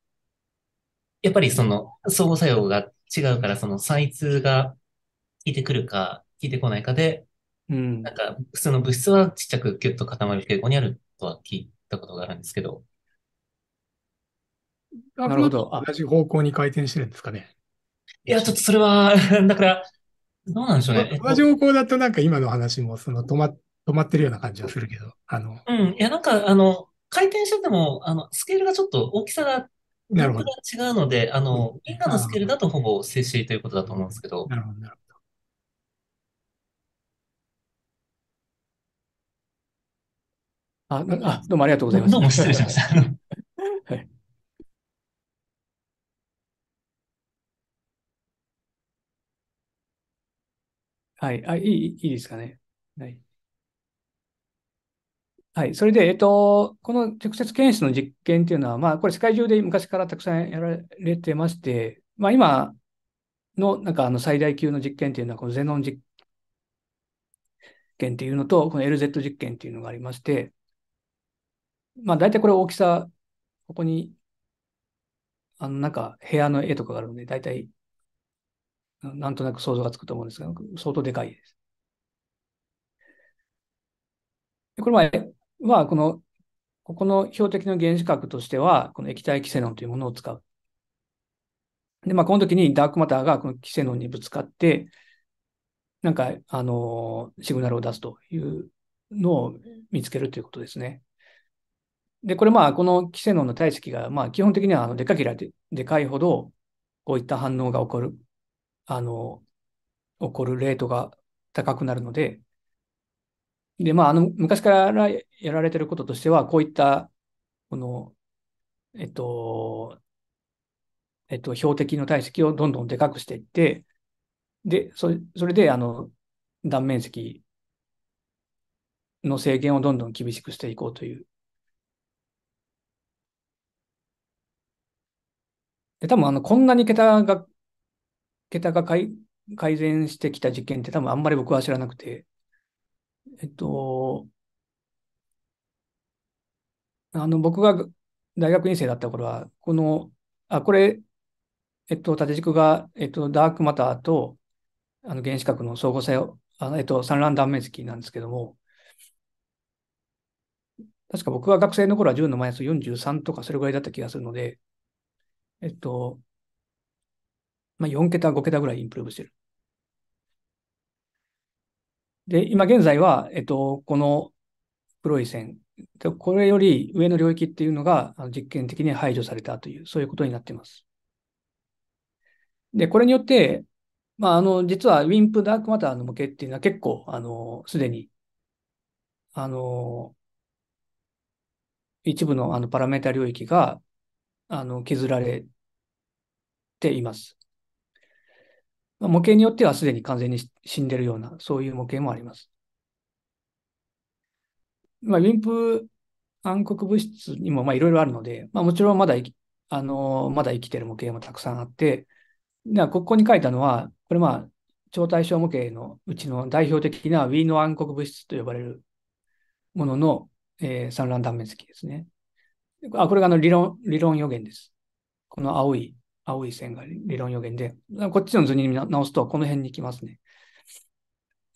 やっぱりその相互作用があって、違うから、その散逸が効いてくるか、効いてこないかで、うん、なんか、普通の物質はちっちゃくぎュッと固まる傾向にあるとは聞いたことがあるんですけど。なるほど。同じ方向に回転してるんですかね。いや、ちょっとそれは だから、どうなんでしょうね。同じ方向だとなんか今の話も、その止ま、止まってるような感じはするけど、あの。うん。いや、なんか、あの、回転してても、あの、スケールがちょっと大きさがなるほど。違うので、あの、今のスケールだとほぼ静止ということだと思うんですけど。なるほど、なるほど。あ、なあ、どうもありがとうございます。どうも失礼しました。はい。はい、あ、いい、いいですかね。はい。はい。それで、えっと、この直接検出の実験っていうのは、まあ、これ世界中で昔からたくさんやられてまして、まあ、今の、なんか、あの、最大級の実験っていうのは、このゼノン実験っていうのと、この LZ 実験っていうのがありまして、まあ、大体これ大きさ、ここに、あの、なんか、部屋の絵とかがあるので、大体、なんとなく想像がつくと思うんですが、相当でかいです。これはあ、この、ここの標的の原子核としては、この液体キセノンというものを使う。で、まあ、この時にダークマターがこのキセノンにぶつかって、なんか、あの、シグナルを出すというのを見つけるということですね。で、これまあ、このキセノンの体積が、まあ、基本的にはあのでかけれて、でかいほど、こういった反応が起こる、あの、起こるレートが高くなるので、で、まあ、あの、昔からやられてることとしては、こういった、この、えっと、えっと、標的の体積をどんどんでかくしていって、で、それそれで、あの、断面積の制限をどんどん厳しくしていこうという。で、多分、あの、こんなに桁が、桁が改善してきた実験って多分あんまり僕は知らなくて、えっと、あの、僕が大学院生だった頃は、この、あ、これ、えっと、縦軸が、えっと、ダークマターと、あの、原子核の相互性を、あのえっと、産卵断面積なんですけども、確か僕が学生の頃は10のマイナス43とかそれぐらいだった気がするので、えっと、まあ、4桁、5桁ぐらいインプルーブしてる。で、今現在は、えっと、この黒い線、これより上の領域っていうのが実験的に排除されたという、そういうことになっています。で、これによって、まあ、あの、実は WIMP ダークマターの模型っていうのは結構、あの、すでに、あの、一部のあのパラメータ領域が、あの、削られています。模型によってはすでに完全に死んでるような、そういう模型もあります。まあ、ウィンプ暗黒物質にもいろいろあるので、まあ、もちろんまだあのまだ生きてる模型もたくさんあって、ではここに書いたのは、これまあ、超対称模型のうちの代表的なウィーの暗黒物質と呼ばれるものの、えー、産卵断面積ですね。あこれがあの理論理論予言です。この青い青い線が理論予言で、こっちの図に直すとこの辺に来ますね。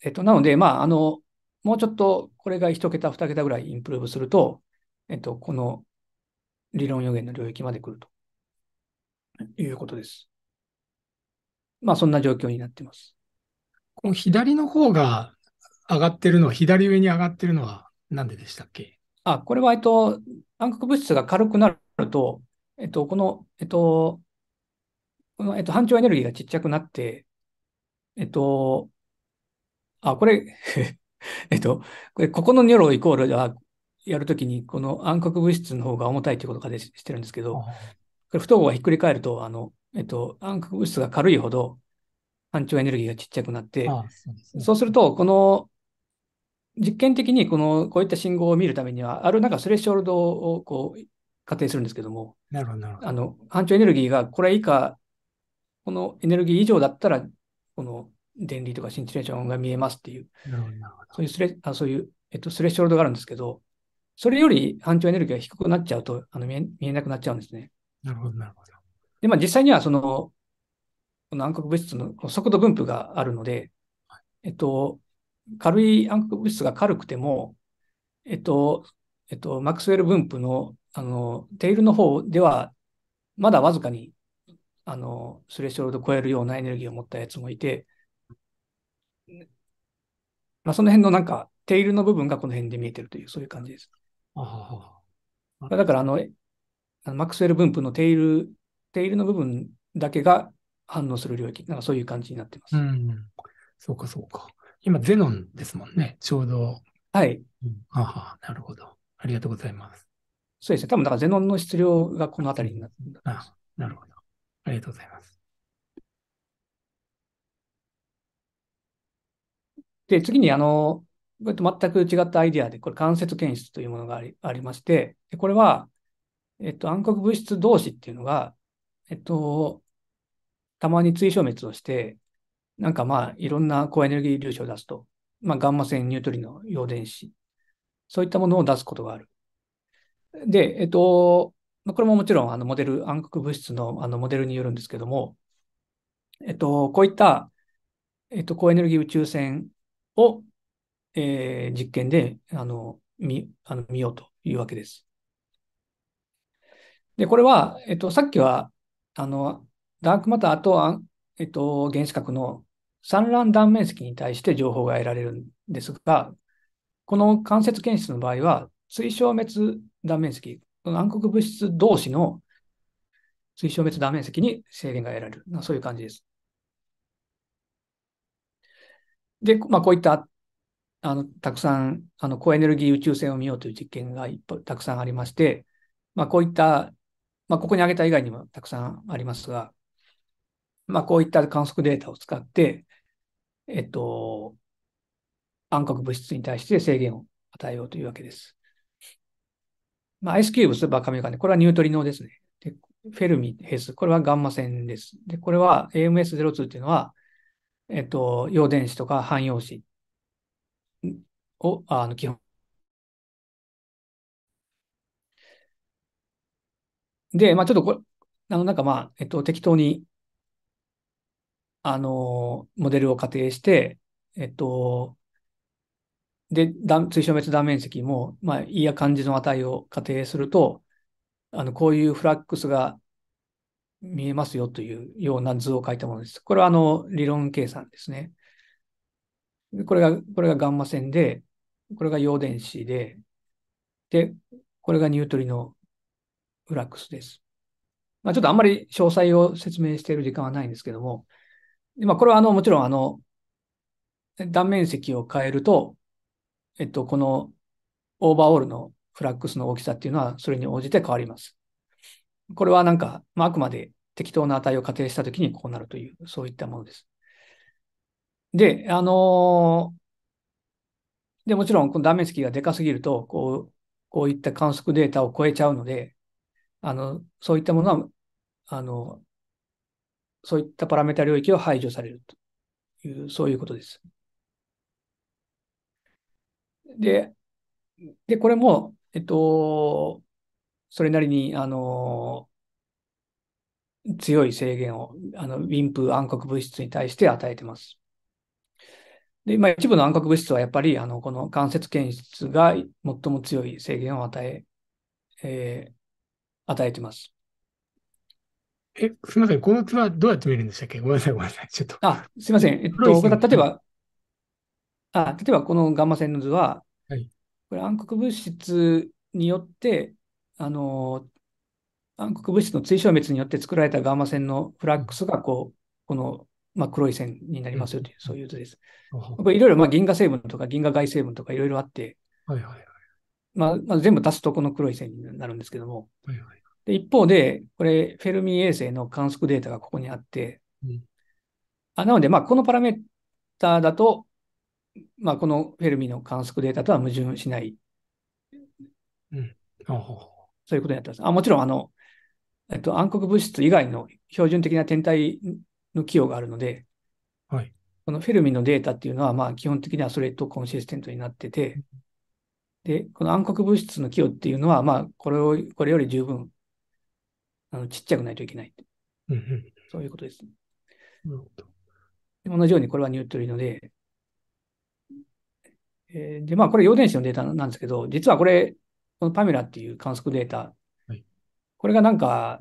えっと、なので、まあ、あの、もうちょっとこれが1桁、2桁ぐらいインプルーブすると、えっと、この理論予言の領域まで来るということです。まあ、そんな状況になってます。この左の方が上がってるのは、左上に上がってるのは何ででしたっけあ、これは、えっと、暗黒物質が軽くなると、えっと、この、えっと、この、えっと、反調エネルギーがちっちゃくなって、えっと、あ、これ えっと、これ、ここのニョロイコールは、やるときに、この暗黒物質の方が重たいということかでしてるんですけど、これ、不等号がひっくり返ると、あの、えっと、暗黒物質が軽いほど、反調エネルギーがちっちゃくなって、ああそうね、そうすると、この、実験的にこの、こういった信号を見るためには、あるなんかスレッショルドをこう、仮定するんですけども、なるほどあの、反調エネルギーがこれ以下このエネルギー以上だったら、この電離とかシンチレーションが見えますっていう、そういうスレあそういうえっと、スレッショルドがあるんですけど、それより反響エネルギーが低くなっちゃうとあの見え見えなくなっちゃうんですね。なるほど、なるほど。で、まあ実際にはその、この暗黒物質の速度分布があるので、えっと、軽い暗黒物質が軽くても、えっと、えっと、マクスウェル分布の、あの、テールの方では、まだわずかにあの、スレッショルドを超えるようなエネルギーを持ったやつもいて、まあ、その辺のなんか、テイルの部分がこの辺で見えてるという、そういう感じです。あだからあの、あのマックスウェル分布のテイル、テイルの部分だけが反応する領域、なんかそういう感じになってます。うん、そうかそうか。今、ゼノンですもんね、ちょうど。はい。うん、ああ、なるほど。ありがとうございます。そうですね。多分、だからゼノンの質量がこの辺りになってます。あなるほど。ありがとうございます。で、次に、あの、全く違ったアイディアで、これ、関節検出というものがありまして、でこれは、えっと、暗黒物質同士っていうのが、えっと、たまに追消滅をして、なんかまあ、いろんな高エネルギー粒子を出すと、まあ、ガンマ線、ニュートリノ、陽電子、そういったものを出すことがある。で、えっと、これももちろんあのモデル、暗黒物質のあのモデルによるんですけども、えっと、こういった、えっと、高エネルギー宇宙船を、えー、実験であの見あの見ようというわけです。で、これは、えっと、さっきは、あの、ダークマターと、えっと、原子核の産卵断面積に対して情報が得られるんですが、この間接検出の場合は、水消滅断面積、暗黒物質同士の水晶滅断面積に制限が得られる。そういう感じです。で、まあ、こういったあのたくさんあの高エネルギー宇宙船を見ようという実験がたくさんありまして、まあ、こういった、まあ、ここに挙げた以外にもたくさんありますが、まあ、こういった観測データを使って、えっと、暗黒物質に対して制限を与えようというわけです。まあ、アイスキューブ、スーパーカミカガネ、これはニュートリノですね。で、フェルミヘス、これはガンマ線です。で、これは AMS02 っていうのは、えっと、陽電子とか汎用子を、あの、基本。で、まあ、ちょっとこれ、あの、なんかまあ、えっと、適当に、あの、モデルを仮定して、えっと、で、追証滅断面積も、まあ、いや感じの値を仮定すると、あの、こういうフラックスが見えますよというような図を書いたものです。これはあの、理論計算ですね。これが、これがガンマ線で、これが陽電子で、で、これがニュートリのフラックスです。まあ、ちょっとあんまり詳細を説明している時間はないんですけども、まあ、これはあの、もちろんあの、断面積を変えると、えっと、このオーバーオールのフラックスの大きさっていうのは、それに応じて変わります。これはなんか、まあ、あくまで適当な値を仮定したときにこうなるという、そういったものです。で、あのー、で、もちろん、この断面積がでかすぎると、こう、こういった観測データを超えちゃうので、あの、そういったものは、あの、そういったパラメータ領域を排除されるという、そういうことです。で、で、これも、えっと、それなりに、あの、強い制限を、あの、ウプ暗黒物質に対して与えてます。で、まあ、一部の暗黒物質はやっぱり、あの、この関節検出が最も強い制限を与え、えー、与えてます。え、すみません。この図はどうやって見るんでしたっけごめんなさい、ごめんなさい。ちょっと。あ、すみません。えっと、例えば、あ例えばこのガンマ線の図は、はい、これ暗黒物質によって、あの暗黒物質の追消滅によって作られたガーマ線のフラックスがこう、この、まあ、黒い線になりますよという、そういう図です。これいろいろまあ銀河成分とか銀河外成分とかいろいろあって、まあまあ、全部足すとこの黒い線になるんですけども、はいはい、で一方で、これフェルミ衛星の観測データがここにあって、うん、あなので、まあ、このパラメーターだと、まあ、このフェルミの観測データとは矛盾しない、うん、そういうことになってます。あもちろんあの、えっと、暗黒物質以外の標準的な天体の寄与があるので、はい、このフェルミのデータっていうのは、まあ、基本的にはそれとコンシステントになってて、で、この暗黒物質の寄与っていうのは、まあ、これを、これより十分、あの、ちっちゃくないといけない。うんうん、そういうことです。同じように、これはニュートリノで、えで、まあ、これ、陽電子のデータなんですけど、実はこれ、このパミュラっていう観測データ、これがなんか、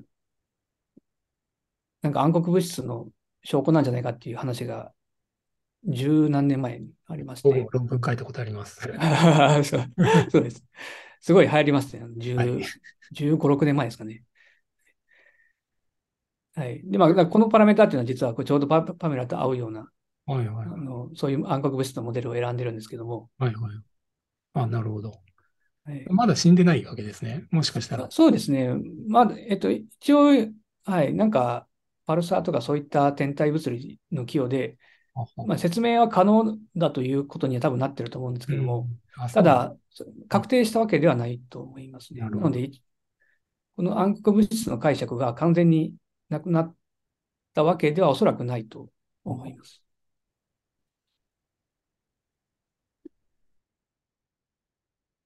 なんか暗黒物質の証拠なんじゃないかっていう話が、十何年前にありまして。論文書いたことあります。そうそうです。すごい流行りますね。15、はい、1 6年前ですかね。はい。で、まあ、このパラメータっていうのは実は、ちょうどパパメラと合うようなはいはい、あのそういう暗黒物質のモデルを選んでるんですけども。はいはい。あ、なるほど。はい、まだ死んでないわけですね。もしかしたら。そうですね。まだ、えっと、一応、はい、なんか、パルサーとかそういった天体物理の寄与で、まあ、説明は可能だということには多分なってると思うんですけども、うん、ただ、確定したわけではないと思いますね。なので、この暗黒物質の解釈が完全になくなったわけではおそらくないと思います。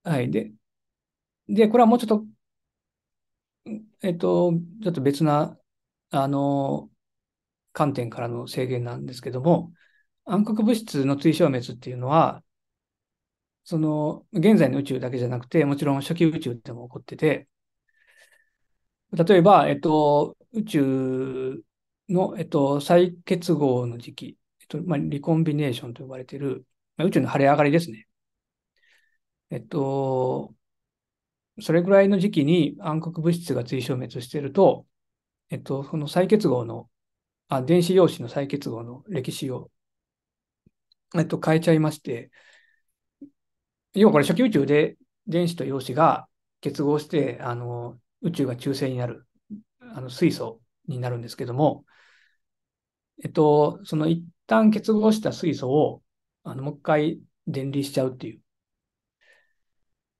はい。で、で、これはもうちょっと、えっと、ちょっと別な、あの、観点からの制限なんですけども、暗黒物質の追消滅っていうのは、その、現在の宇宙だけじゃなくて、もちろん初期宇宙でも起こってて、例えば、えっと、宇宙の、えっと、再結合の時期、えっとまあ、リコンビネーションと呼ばれている、まあ、宇宙の晴れ上がりですね。えっと、それぐらいの時期に暗黒物質が追消滅していると、えっと、その再結合の、あ電子陽子の再結合の歴史を、えっと、変えちゃいまして、要はこれ初期宇宙で電子と陽子が結合して、あの、宇宙が中性になる、あの、水素になるんですけども、えっと、その一旦結合した水素を、あの、もう一回電離しちゃうっていう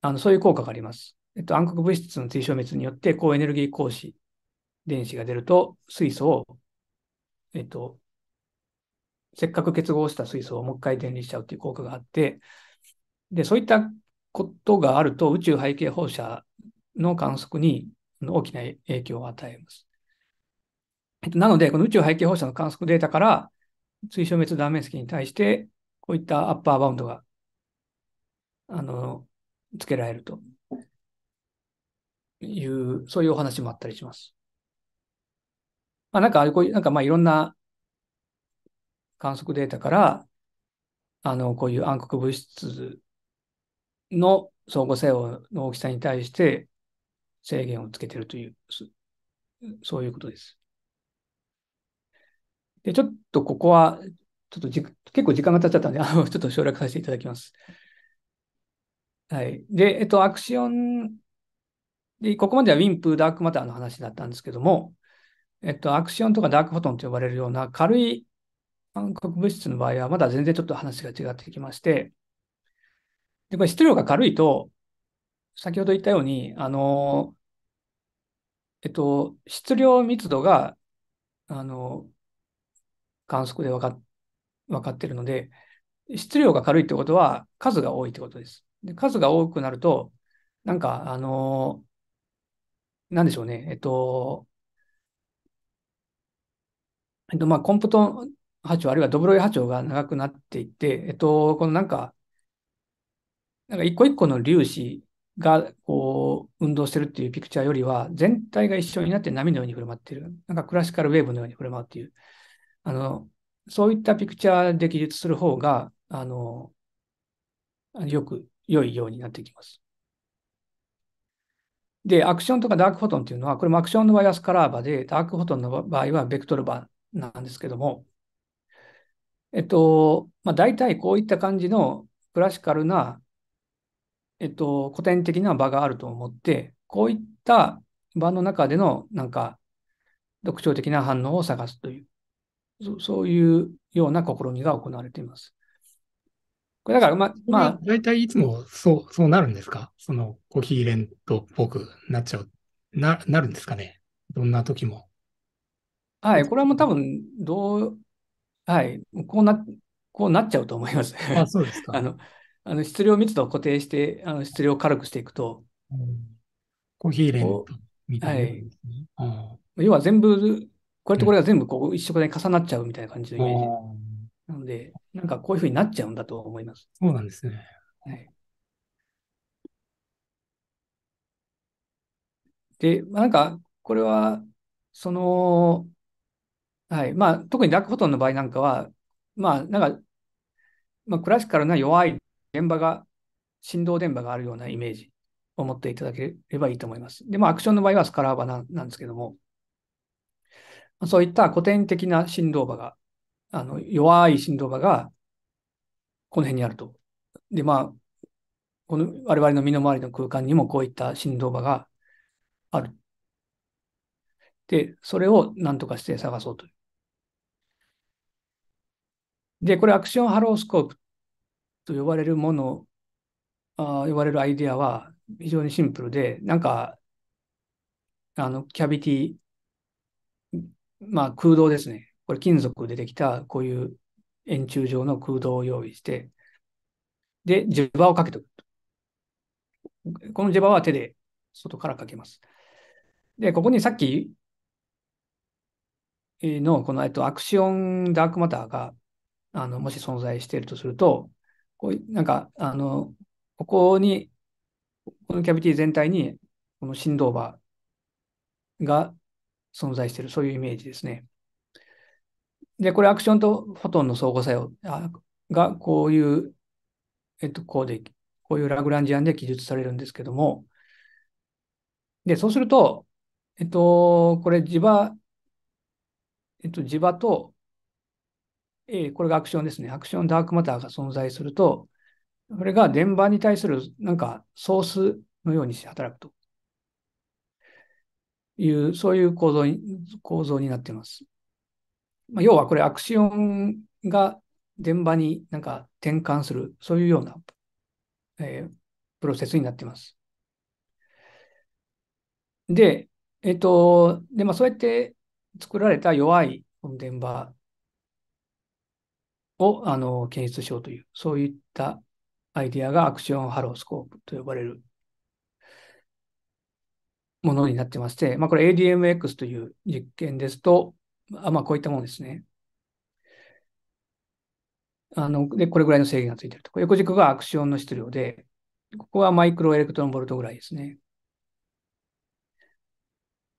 あの、そういう効果があります。えっと、暗黒物質の追消滅によって、高エネルギー光子、電子が出ると、水素を、えっと、せっかく結合した水素をもう一回電離しちゃうという効果があって、で、そういったことがあると、宇宙背景放射の観測に大きな影響を与えます。えっと、なので、この宇宙背景放射の観測データから、追消滅断面積に対して、こういったアッパーバウンドが、あの、つけられるという、そういうお話もあったりします。まあ、なんか、こういう、なんかまあいろんな観測データから、あの、こういう暗黒物質の相互作用の大きさに対して制限をつけてるという、そういうことです。で、ちょっとここは、ちょっとじ結構時間が経っちゃったんで、あの、ちょっと省略させていただきます。はい。で、えっと、アクションで、ここまではウィンプ、ダークマターの話だったんですけども、えっと、アクションとかダークフォトンと呼ばれるような軽い暗黒物質の場合は、まだ全然ちょっと話が違ってきまして、で、これ質量が軽いと、先ほど言ったように、あの、えっと、質量密度が、あの、観測で分か分かってるので、質量が軽いってことは数が多いってことです。で、数が多くなると、なんか、あのー、なんでしょうね、えっと、えっと、まあ、コンプトン波長、あるいはドブロイ波長が長くなっていって、えっと、このなんか、なんか一個一個の粒子がこう運動してるっていうピクチャーよりは、全体が一緒になって波のように振る舞ってる。なんかクラシカルウェーブのように振る舞うっていう。あの、そういったピクチャーで記述する方が、あの、よく良いようになってきます。で、アクションとかダークフォトンっていうのは、これもアクションの場合はスカラーバで、ダークフォトンの場合はベクトルバなんですけども、えっと、まあ、大体こういった感じのクラシカルな、えっと、古典的な場があると思って、こういった場の中でのなんか特徴的な反応を探すという、そういうような試みが行われています。これだから、ま、まあ。大体いつもそう、そうなるんですかその、コーヒーレントっぽくなっちゃう、な、なるんですかねどんな時も。はい、これはもう多分、どう、はい、こうな、こうなっちゃうと思います。あ、そうですか。あの、あの質量密度を固定して、あの質量を軽くしていくと。うん、コーヒーレントみたいな、はい、要は全部、これとこれが全部こう一緒で重なっちゃうみたいな感じのイメージ。うん、なので、なんかこういうふうになっちゃうんだと思います。そうなんですね。はい、で、なんか、これは、その、はい、まあ、特にダックフォトンの場合なんかは、まあ、なんか、まあ、クラシカルな弱い電波が、振動電波があるようなイメージを持っていただければいいと思います。で、まあ、アクションの場合はスカラーバなんですけども、そういった古典的な振動場があの、弱い振動場が、この辺にあると。で、まあ、この我々の身の回りの空間にもこういった振動場がある。で、それを何とかして探そうと。で、これアクションハロースコープと呼ばれるもの、あ呼ばれるアイデアは非常にシンプルで、なんか、あの、キャビティ、まあ空洞ですね。これ金属でできたこういう円柱状の空洞を用意して、で、磁場をかけておくと。この磁場は手で外からかけます。で、ここにさっきのこの、えっと、アクションダークマターがあのもし存在しているとすると、こうなんかあのここに、このキャビティ全体にこの振動場が存在している、そういうイメージですね。で、これアクションとフォトンの相互作用がこういう、えっと、こうで、こういうラグランジアンで記述されるんですけども、で、そうすると、えっと、これ磁場、えっと、磁場と、えー、これがアクションですね。アクションダークマターが存在すると、これが電場に対するなんかソースのようにして働くという、そういう構造に構造になっています。まあ、要はこれアクションが電場になんか転換する、そういうような、えー、プロセスになっています。で、えっ、ー、と、で、まあ、そうやって作られた弱い電場をあの検出しようという、そういったアイディアがアクションハロースコープと呼ばれるものになってまして、まあ、これ ADMX という実験ですと、あまあ、こういったものですね。あの、で、これぐらいの制限がついていると。横軸がアクションの質量で、ここはマイクロエレクトロンボルトぐらいですね。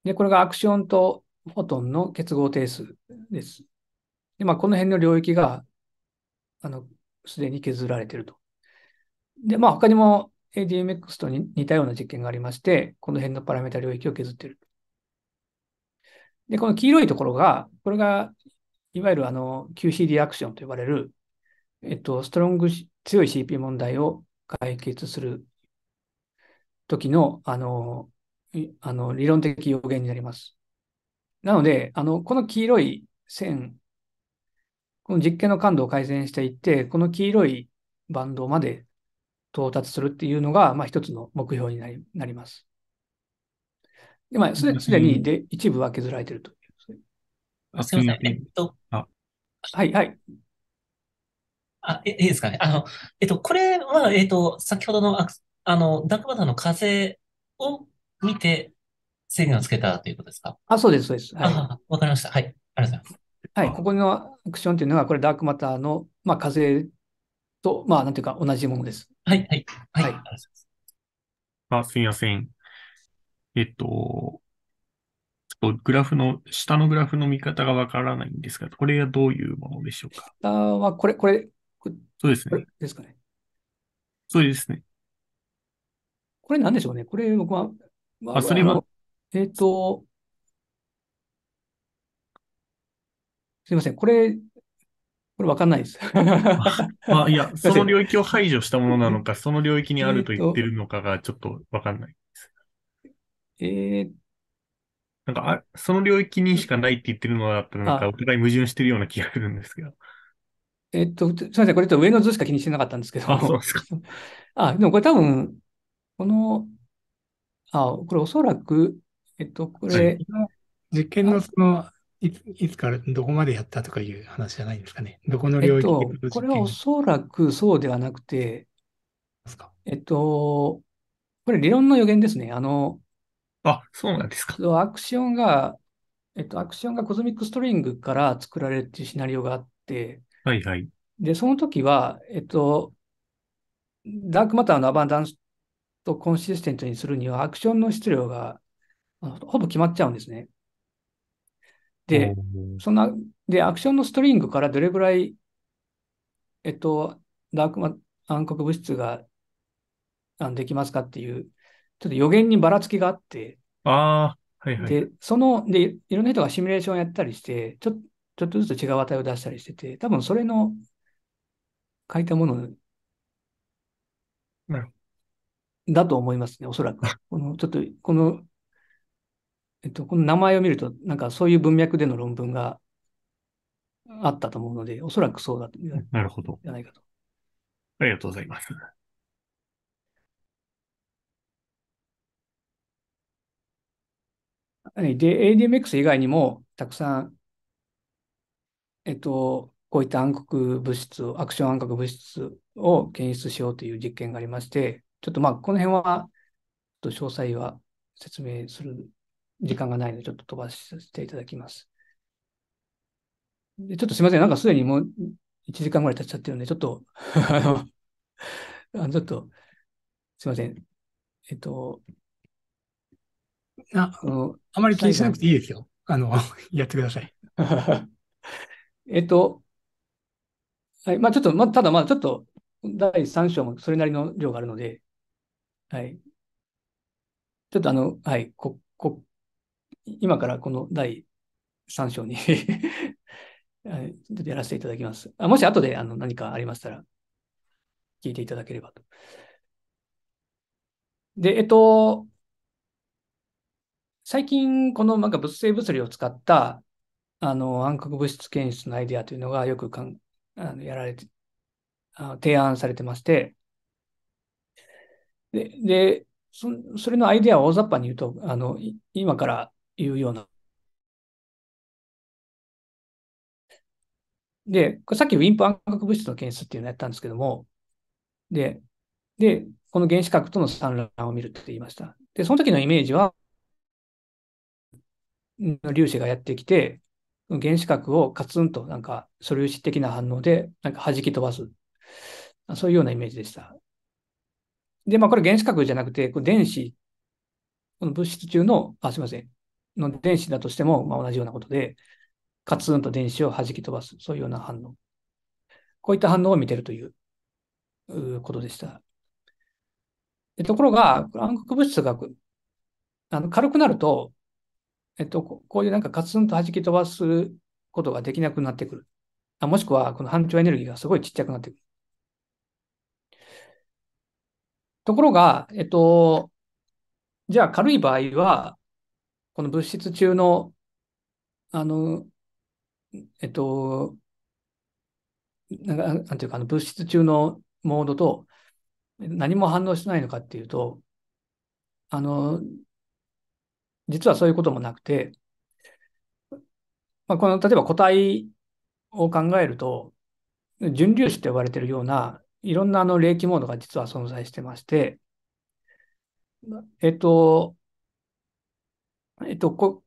で、これがアクションとフォトンの結合定数です。で、まあ、この辺の領域が、あの、すでに削られていると。で、まあ、他にも ADMX と似たような実験がありまして、この辺のパラメータ領域を削っている。で、この黄色いところが、これが、いわゆるあの QC リアクションと呼ばれる、えっと、ストロング、強い CP 問題を解決する時の、あの、あの理論的要件になります。なので、あの、この黄色い線、この実験の感度を改善していって、この黄色いバンドまで到達するっていうのが、まあ、一つの目標になります。今、すでにで一部分けづられてるという。あすみません。えっと。はい、はい。あ、え、いいですかね。あの、えっと、これは、えっと、先ほどの、ああの、ダークマターの風を見て制限をつけたということですかあ、そうです、そうです。はい。わかりました。はい。ありがとうございます。はい。ここのアクションというのが、これダークマターの、まあ、風と、まあ、なんていうか、同じものです。はい、はい。はい。はい、あ、すみません。えっと、ちょっとグラフの、下のグラフの見方がわからないんですが、これはどういうものでしょうか。下は、これ、これ、これそうですね。ですかね。そうですね。これなんでしょうね。これ、僕は、まあ、あそれは、えっ、ー、と、すみません。これ、これわかんないです。まあ、いや、その領域を排除したものなのか、その領域にあると言ってるのかがちょっとわかんない。えー、なんかあ、その領域にしかないって言ってるのだったら、なんか、お互い矛盾してるような気がするんですけど。えっと、すみません、これと上の図しか気にしてなかったんですけど。あ、そうですか。あ、でもこれ多分、この、あ、これおそらく、えっと、これ。実験のその、いついつからどこまでやったとかいう話じゃないですかね。どこの領域で、えっと、これはおそらくそうではなくて、えっと、これ理論の予言ですね。あの、あ、そうなんですか。アクションが、えっと、アクションがコズミックストリングから作られるっていうシナリオがあって、はいはい。で、その時は、えっと、ダークマターのアバンダンスとコンシステントにするには、アクションの質量がほぼ決まっちゃうんですね。で、そんな、で、アクションのストリングからどれぐらい、えっと、ダークマ暗黒物質ができますかっていうちょっと予言にばらつきがあって、ああ、はいはい。で、その、で、いろんな人がシミュレーションやったりして、ちょちょっとずつ違う値を出したりしてて、多分それの書いたものだと思いますね、おそらく。この、ちょっと、この、えっと、この名前を見ると、なんかそういう文脈での論文があったと思うので、おそらくそうだと。なるほど。じゃないかと。ありがとうございます。で、ADMX 以外にもたくさん、えっと、こういった暗黒物質を、アクション暗黒物質を検出しようという実験がありまして、ちょっとまあ、この辺は、ちょっと詳細は説明する時間がないので、ちょっと飛ばしていただきます。でちょっとすみません、なんかすでにもう1時間ぐらい経っちゃってるんで、ちょっと あの、ちょっと、すみません。えっと、あ、あの、あまり気にしなくていいですよ。あの、やってください。えっと、はい、まあちょっと、まあ、ただまあちょっと、第3章もそれなりの量があるので、はい。ちょっとあの、はい、こ、こ、今からこの第3章に はい、ちょっとやらせていただきます。あもし後であの何かありましたら、聞いていただければと。で、えっと、最近、このなんか物性物理を使ったあの暗黒物質検出のアイデアというのがよくかんあのやられてあ、提案されてまして、で、でそそれのアイデアを大雑把に言うと、あの今から言うような。で、さっきウィンプ暗黒物質の検出っていうのをやったんですけども、で、で、この原子核との産卵を見るって言いました。で、その時のイメージは、粒子がやってきて、原子核をカツンとなんか素粒子的な反応でなんか弾き飛ばす。そういうようなイメージでした。で、まあこれ原子核じゃなくて、電子、この物質中の、あ、すいません、の電子だとしても、まあ、同じようなことで、カツンと電子を弾き飛ばす、そういうような反応。こういった反応を見てるということでした。ところが、暗黒物質があの軽くなると、えっと、こういうなんかカツンと弾き飛ばすことができなくなってくる。あもしくは、この反響エネルギーがすごいちっちゃくなってくる。ところが、えっと、じゃあ軽い場合は、この物質中の、あの、えっと、なんか、なんていうか、あの物質中のモードと何も反応しないのかっていうと、あの、実はそういうこともなくて、まあ、この例えば個体を考えると、純粒子と呼ばれているような、いろんなあの霊気モードが実は存在してまして、えっと、えっと、こ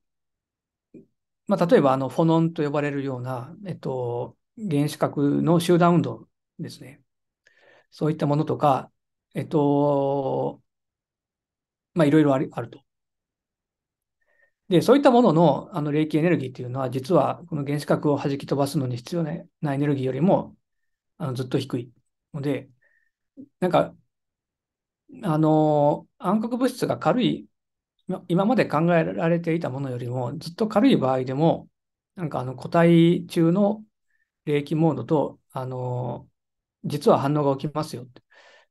まあ、例えばあのフォノンと呼ばれるような、えっと、原子核の集団運動ですね。そういったものとか、えっと、まあ、いろいろあると。で、そういったもののあの冷気エネルギーっていうのは、実はこの原子核を弾き飛ばすのに必要なエネルギーよりもあのずっと低いので、なんか、あの、暗黒物質が軽い、今まで考えられていたものよりもずっと軽い場合でも、なんかあの個体中の冷気モードと、あの、実は反応が起きますよ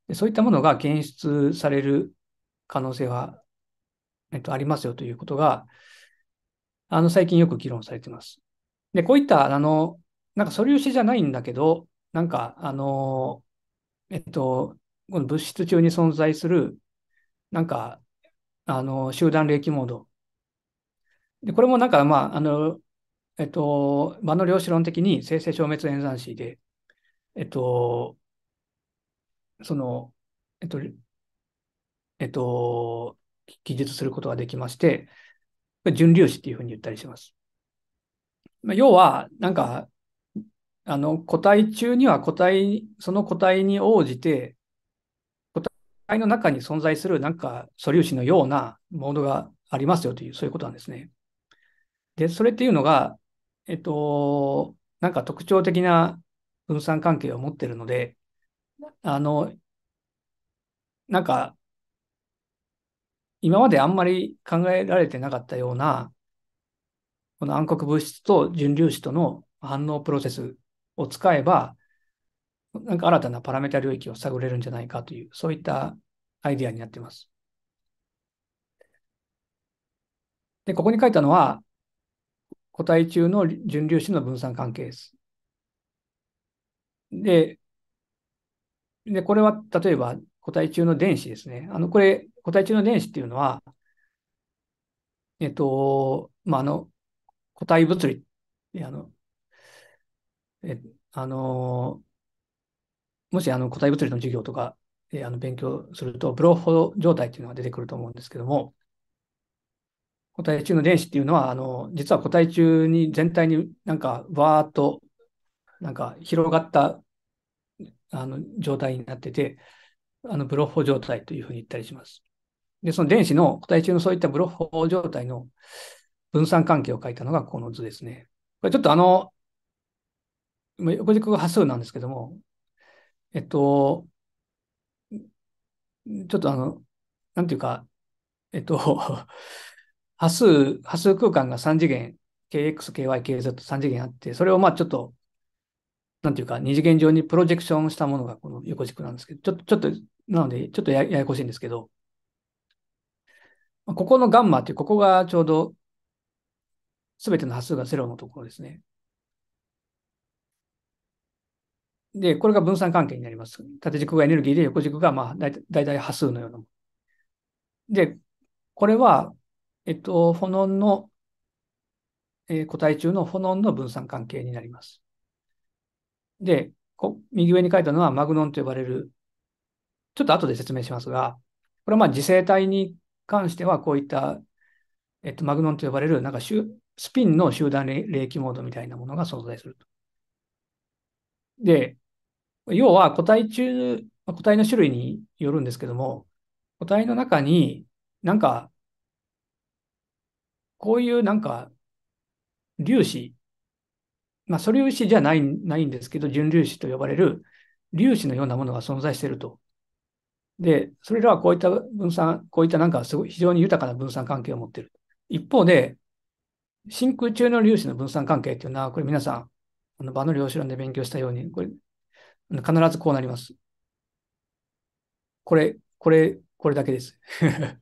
で。そういったものが検出される可能性はえっと、ありますよということが、あの、最近よく議論されてます。で、こういった、あの、なんか素粒子じゃないんだけど、なんか、あの、えっと、この物質中に存在する、なんか、あの、集団冷気モード。で、これもなんか、まあ、あの、えっと、場の量子論的に生成消滅演算子で、えっと、その、えっと、えっと、記述することができまして、準粒子っていうふうに言ったりします。まあ、要は、なんか、あの、個体中には個体、その個体に応じて、個体の中に存在するなんか素粒子のようなモードがありますよという、そういうことなんですね。で、それっていうのが、えっと、なんか特徴的な分散関係を持ってるので、あの、なんか今まであんまり考えられてなかったような、この暗黒物質と純粒子との反応プロセスを使えば、なんか新たなパラメータ領域を探れるんじゃないかという、そういったアイディアになっています。で、ここに書いたのは、個体中の純粒子の分散関係です。で、でこれは例えば個体中の電子ですね。あの、これ、個体中の電子っていうのは、えっと、まあ、あの、個体物理、あの、え、あの、もしあの個体物理の授業とか、えあの勉強すると、ブローホ状態っていうのが出てくると思うんですけども、個体中の電子っていうのは、あの、実は個体中に全体になんか、わーっと、なんか広がったあの状態になってて、あのブロッホ状態というふうに言ったりします。で、その電子の固体中のそういったブロッホ状態の分散関係を書いたのがこの図ですね。これちょっとあの、横軸が波数なんですけども、えっと、ちょっとあの、なんていうか、えっと、波 数、波数空間が3次元、kx、ky、kz と3次元あって、それをまあちょっと、なんていうか、2次元上にプロジェクションしたものがこの横軸なんですけど、ちょっと、ちょっと、なので、ちょっとややこしいんですけど、ここのガンマってここがちょうどすべての波数がゼロのところですね。で、これが分散関係になります。縦軸がエネルギーで横軸がまあだい波数のようなもの。で、これは、えっと、フォノンの、えー、個体中のフォノンの分散関係になります。で、こ右上に書いたのはマグノンと呼ばれる、ちょっと後で説明しますが、これはまあ磁性体に関しては、こういった、えっと、マグノンと呼ばれる、なんかスピンの集団冷気モードみたいなものが存在すると。で、要は個体中、個体の種類によるんですけども、個体の中になんか、こういうなんか粒子、まあ素粒子じゃないないんですけど、純粒子と呼ばれる粒子のようなものが存在しているとで、それらはこういった分散、こういったなんかすごい非常に豊かな分散関係を持っている。一方で、真空中の粒子の分散関係っていうのは、これ皆さん、あの場の量子論で勉強したように、これ、必ずこうなります。これ、これ、これだけです。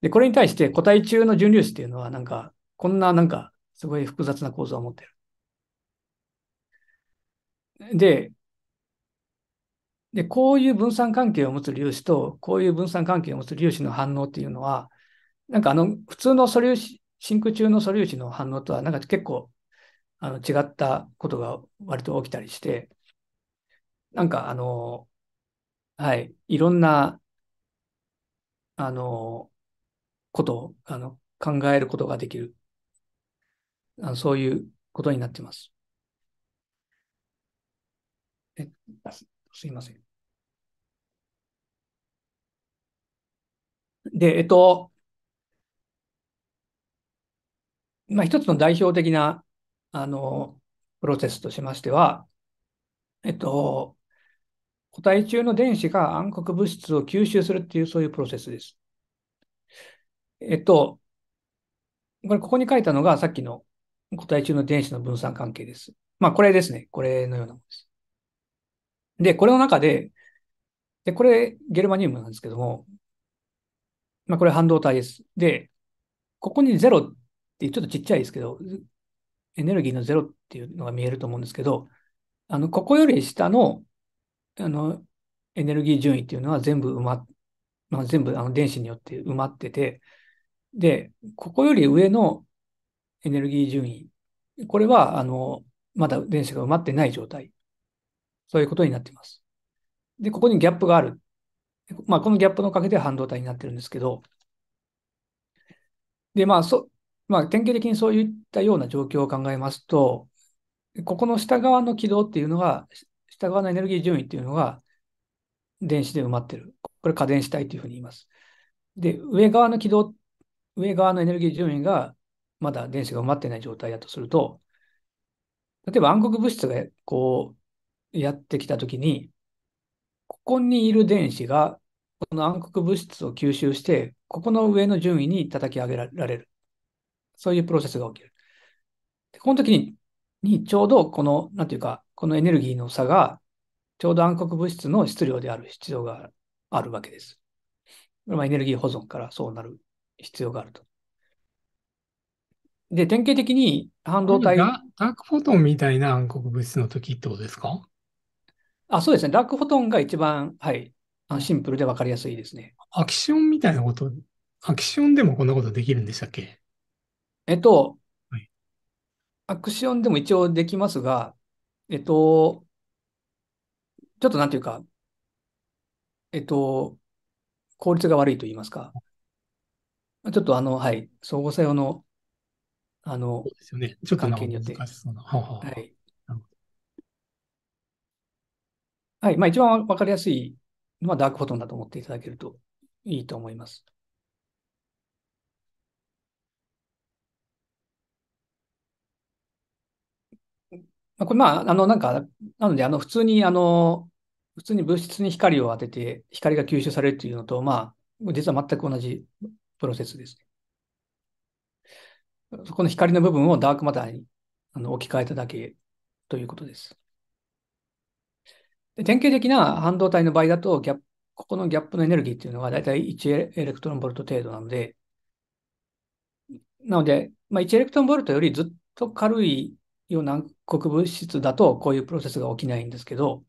で、これに対して個体中の純粒子っていうのは、なんか、こんななんか、すごい複雑な構造を持ってる。で、で、こういう分散関係を持つ粒子と、こういう分散関係を持つ粒子の反応っていうのは、なんかあの、普通の素粒子、真空中の素粒子の反応とは、なんか結構、あの、違ったことが割と起きたりして、なんかあの、はい、いろんな、あの、ことを、あの、考えることができる、あのそういうことになってます。えすいません。で、えっと、まあ、一つの代表的な、あの、プロセスとしましては、えっと、固体中の電子が暗黒物質を吸収するっていう、そういうプロセスです。えっと、これ、ここに書いたのがさっきの固体中の電子の分散関係です。まあ、これですね。これのようなものです。で、これの中で、で、これ、ゲルマニウムなんですけども、まあ、これ半導体です。で、ここにゼロってちょっとちっちゃいですけど、エネルギーのゼロっていうのが見えると思うんですけど、あの、ここより下の、あの、エネルギー順位っていうのは全部埋まっ、まあ、全部あの電子によって埋まってて、で、ここより上のエネルギー順位、これは、あの、まだ電子が埋まってない状態そういうことになっています。で、ここにギャップがある。まあ、このギャップのおかげで半導体になってるんですけど、で、まあ、そまあ、典型的にそういったような状況を考えますと、ここの下側の軌道っていうのが、下側のエネルギー順位っていうのが、電子で埋まってる。これ、過電子体というふうに言います。で、上側の軌道、上側のエネルギー順位が、まだ電子が埋まってない状態だとすると、例えば暗黒物質がこうやってきたときに、ここにいる電子が、この暗黒物質を吸収して、ここの上の順位に叩き上げられる。そういうプロセスが起きる。でこの時に、にちょうどこの、なんていうか、このエネルギーの差が、ちょうど暗黒物質の質量である必要があるわけです。まあ、エネルギー保存からそうなる必要があると。で、典型的に半導体。ダークフォトンみたいな暗黒物質の時ってことですかあ、そうですね。ラクフォトンが一番、はい、あシンプルで分かりやすいですね。アクションみたいなこと、アクションでもこんなことできるんでしたっけえっと、はい、アクションでも一応できますが、えっと、ちょっとなんていうか、えっと、効率が悪いと言いますか。ちょっとあの、はい、相互作用の、あの、そうですよね。ちょっと関係によって。はい。はい。まあ、一番わかりやすいのはダークフォトンだと思っていただけるといいと思います。まあ、これ、まあ、あの、なんか、なので、あの、普通に、あの、普通に物質に光を当てて、光が吸収されるというのと、まあ、実は全く同じプロセスですそこの光の部分をダークマターにあの置き換えただけということです。で典型的な半導体の場合だとギャップ、ここのギャップのエネルギーっていうのはだいたい1エレクトロンボルト程度なので、なので、まあ、1エレクトロンボルトよりずっと軽いような黒物質だとこういうプロセスが起きないんですけど、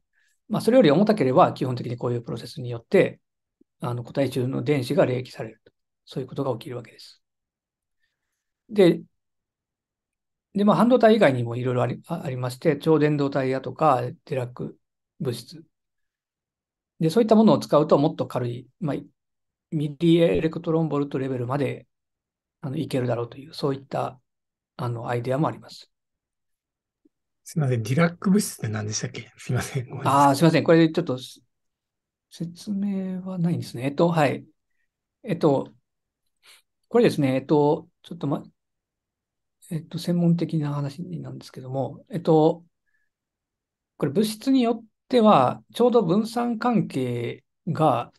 まあ、それより重たければ基本的にこういうプロセスによってあの個体中の電子が冷気されると。そういうことが起きるわけです。で、でまあ、半導体以外にもいろいろありまして、超伝導体だとか、デラック物質。で、そういったものを使うともっと軽い、まあ、ミリエレクトロンボルトレベルまであのいけるだろうという、そういったあのアイデアもあります。すみません、ディラック物質って何でしたっけすみません。んああ、すみません。これでちょっと説明はないんですね。えっと、はい。えっと、これですね、えっと、ちょっとま、えっと、専門的な話なんですけども、えっと、これ物質によっでは、ちょうど分散関係が、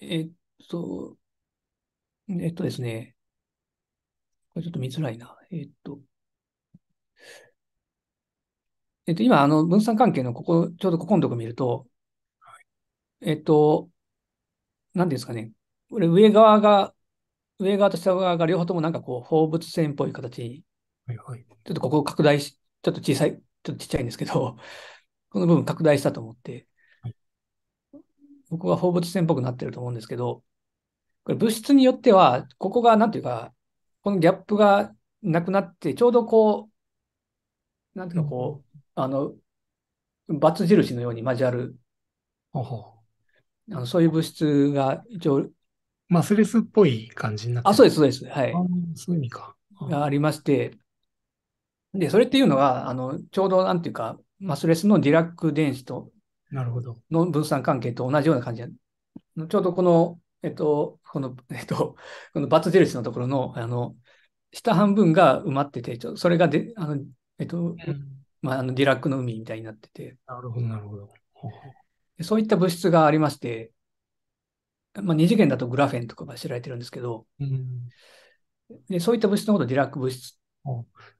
えっと、えっとですね、これちょっと見づらいな。えっと、えっと、今、あの、分散関係のここ、ちょうどここのとこ見ると、えっと、何ですかね、これ上側が、上側と下側が両方ともなんかこう、放物線っぽい形に、ちょっとここ拡大し、ちょっと小さい、ちょっとちっちゃいんですけど、この部分拡大したと思って、はい、僕は放物線っぽくなってると思うんですけど、これ物質によっては、ここがなんていうか、このギャップがなくなって、ちょうどこう、なんていうかこう、うん、あの、バツ印のように交わる。ほほあのそういう物質が一応。マスレスっぽい感じになってあ、そうです、そうです。はい。そういう意味か。がありまして、で、それっていうのが、あの、ちょうどなんていうか、マスレスのディラック電子となるほど。の分散関係と同じような感じちょうどこの、えっと、この、えっと、このバツ印のところの、あの、下半分が埋まってて、ちょそれがで、あの、えっと、うん、まあ、あの、ディラックの海みたいになってて。なるほど、なるほど。そういった物質がありまして、まあ、二次元だとグラフェンとかが知られてるんですけど、うん、でそういった物質のことをディラック物質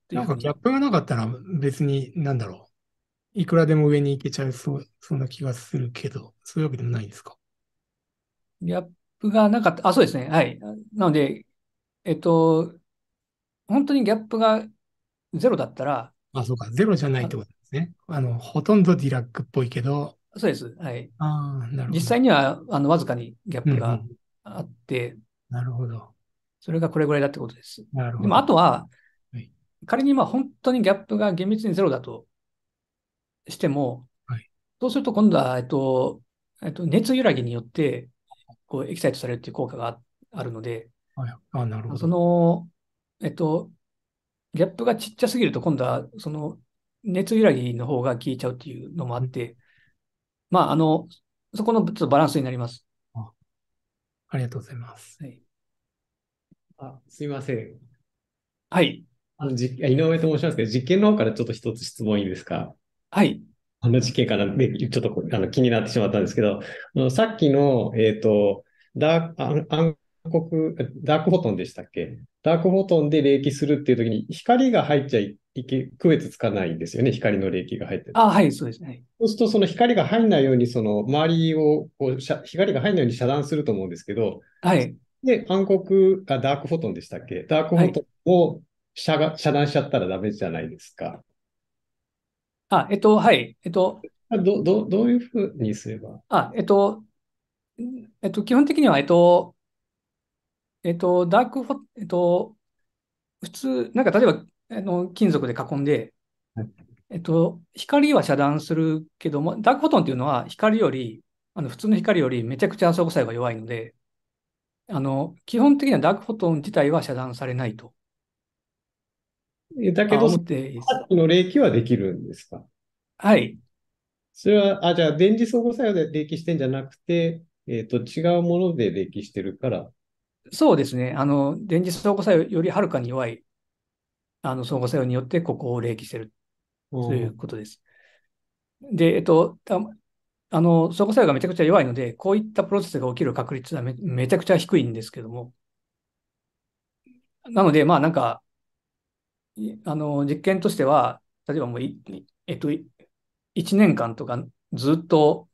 なんかギャップがなかったら別に、なんだろう。いくらでも上に行けちゃいそう、そんな気がするけど、そういうわけでもないですかギャップがなかった。あ、そうですね。はい。なので、えっと、本当にギャップがゼロだったら。あ、そうか。ゼロじゃないってことですね。あの、ほとんどディラックっぽいけど。そうです。はい。あなるほど。実際には、あの、わずかにギャップがあって、うんうん、なるほど。それがこれぐらいだってことです。なるほど。でも、あとは、はい、仮にまあ本当にギャップが厳密にゼロだとしても、はい、そうすると今度は、えっと、えっと、熱揺らぎによって、こう、エキサイトされるっていう効果があるので、はい、あなるほどその、えっと、ギャップがちっちゃすぎると、今度は、その、熱揺らぎの方が効いちゃうっていうのもあって、うん、まあ、あの、そこのちょっとバランスになります。あありがとうございます。はい、あすいません。はい。あのじ井上と申しますけど、実験の方からちょっと一つ質問いいですかはい。あの事件から、ね、ちょっとあの気になってしまったんですけど、あのさっきの、えっ、ー、と、ダーク、暗黒、ダークフォトンでしたっけダークフォトンで冷気するっていう時に、光が入っちゃいけ、区別つかないんですよね、光の冷気が入ってあ、はい、そうですね。そうすると、その光が入んないように、その周りをこうしゃ、光が入んないように遮断すると思うんですけど、はい。で、暗黒、がダークフォトンでしたっけダークフォトンを遮,、は遮断しちゃったらダメじゃないですか。あ、えっと、はい。えっと、ど、ど、どういうふうにすればあ、えっと、えっと、基本的には、えっと、えっと、ダークえっと、普通、なんか例えば、あの、金属で囲んで、はい、えっと、光は遮断するけども、ダークフォトンっていうのは光より、あの、普通の光よりめちゃくちゃ暗鎖細が弱いので、あの、基本的にはダークフォトン自体は遮断されないと。だけど、さっきの霊気はできるんですかはい。それは、あ、じゃあ、電磁相互作用で霊気してんじゃなくて、えっ、ー、と、違うもので霊気してるから。そうですね。あの、電磁相互作用よりはるかに弱い、あの、相互作用によって、ここを霊気してる、ということです。で、えっと、あの、相互作用がめちゃくちゃ弱いので、こういったプロセスが起きる確率はめちゃくちゃ低いんですけども。なので、まあなんか、あの、実験としては、例えばもう、えっと、1年間とかずっと、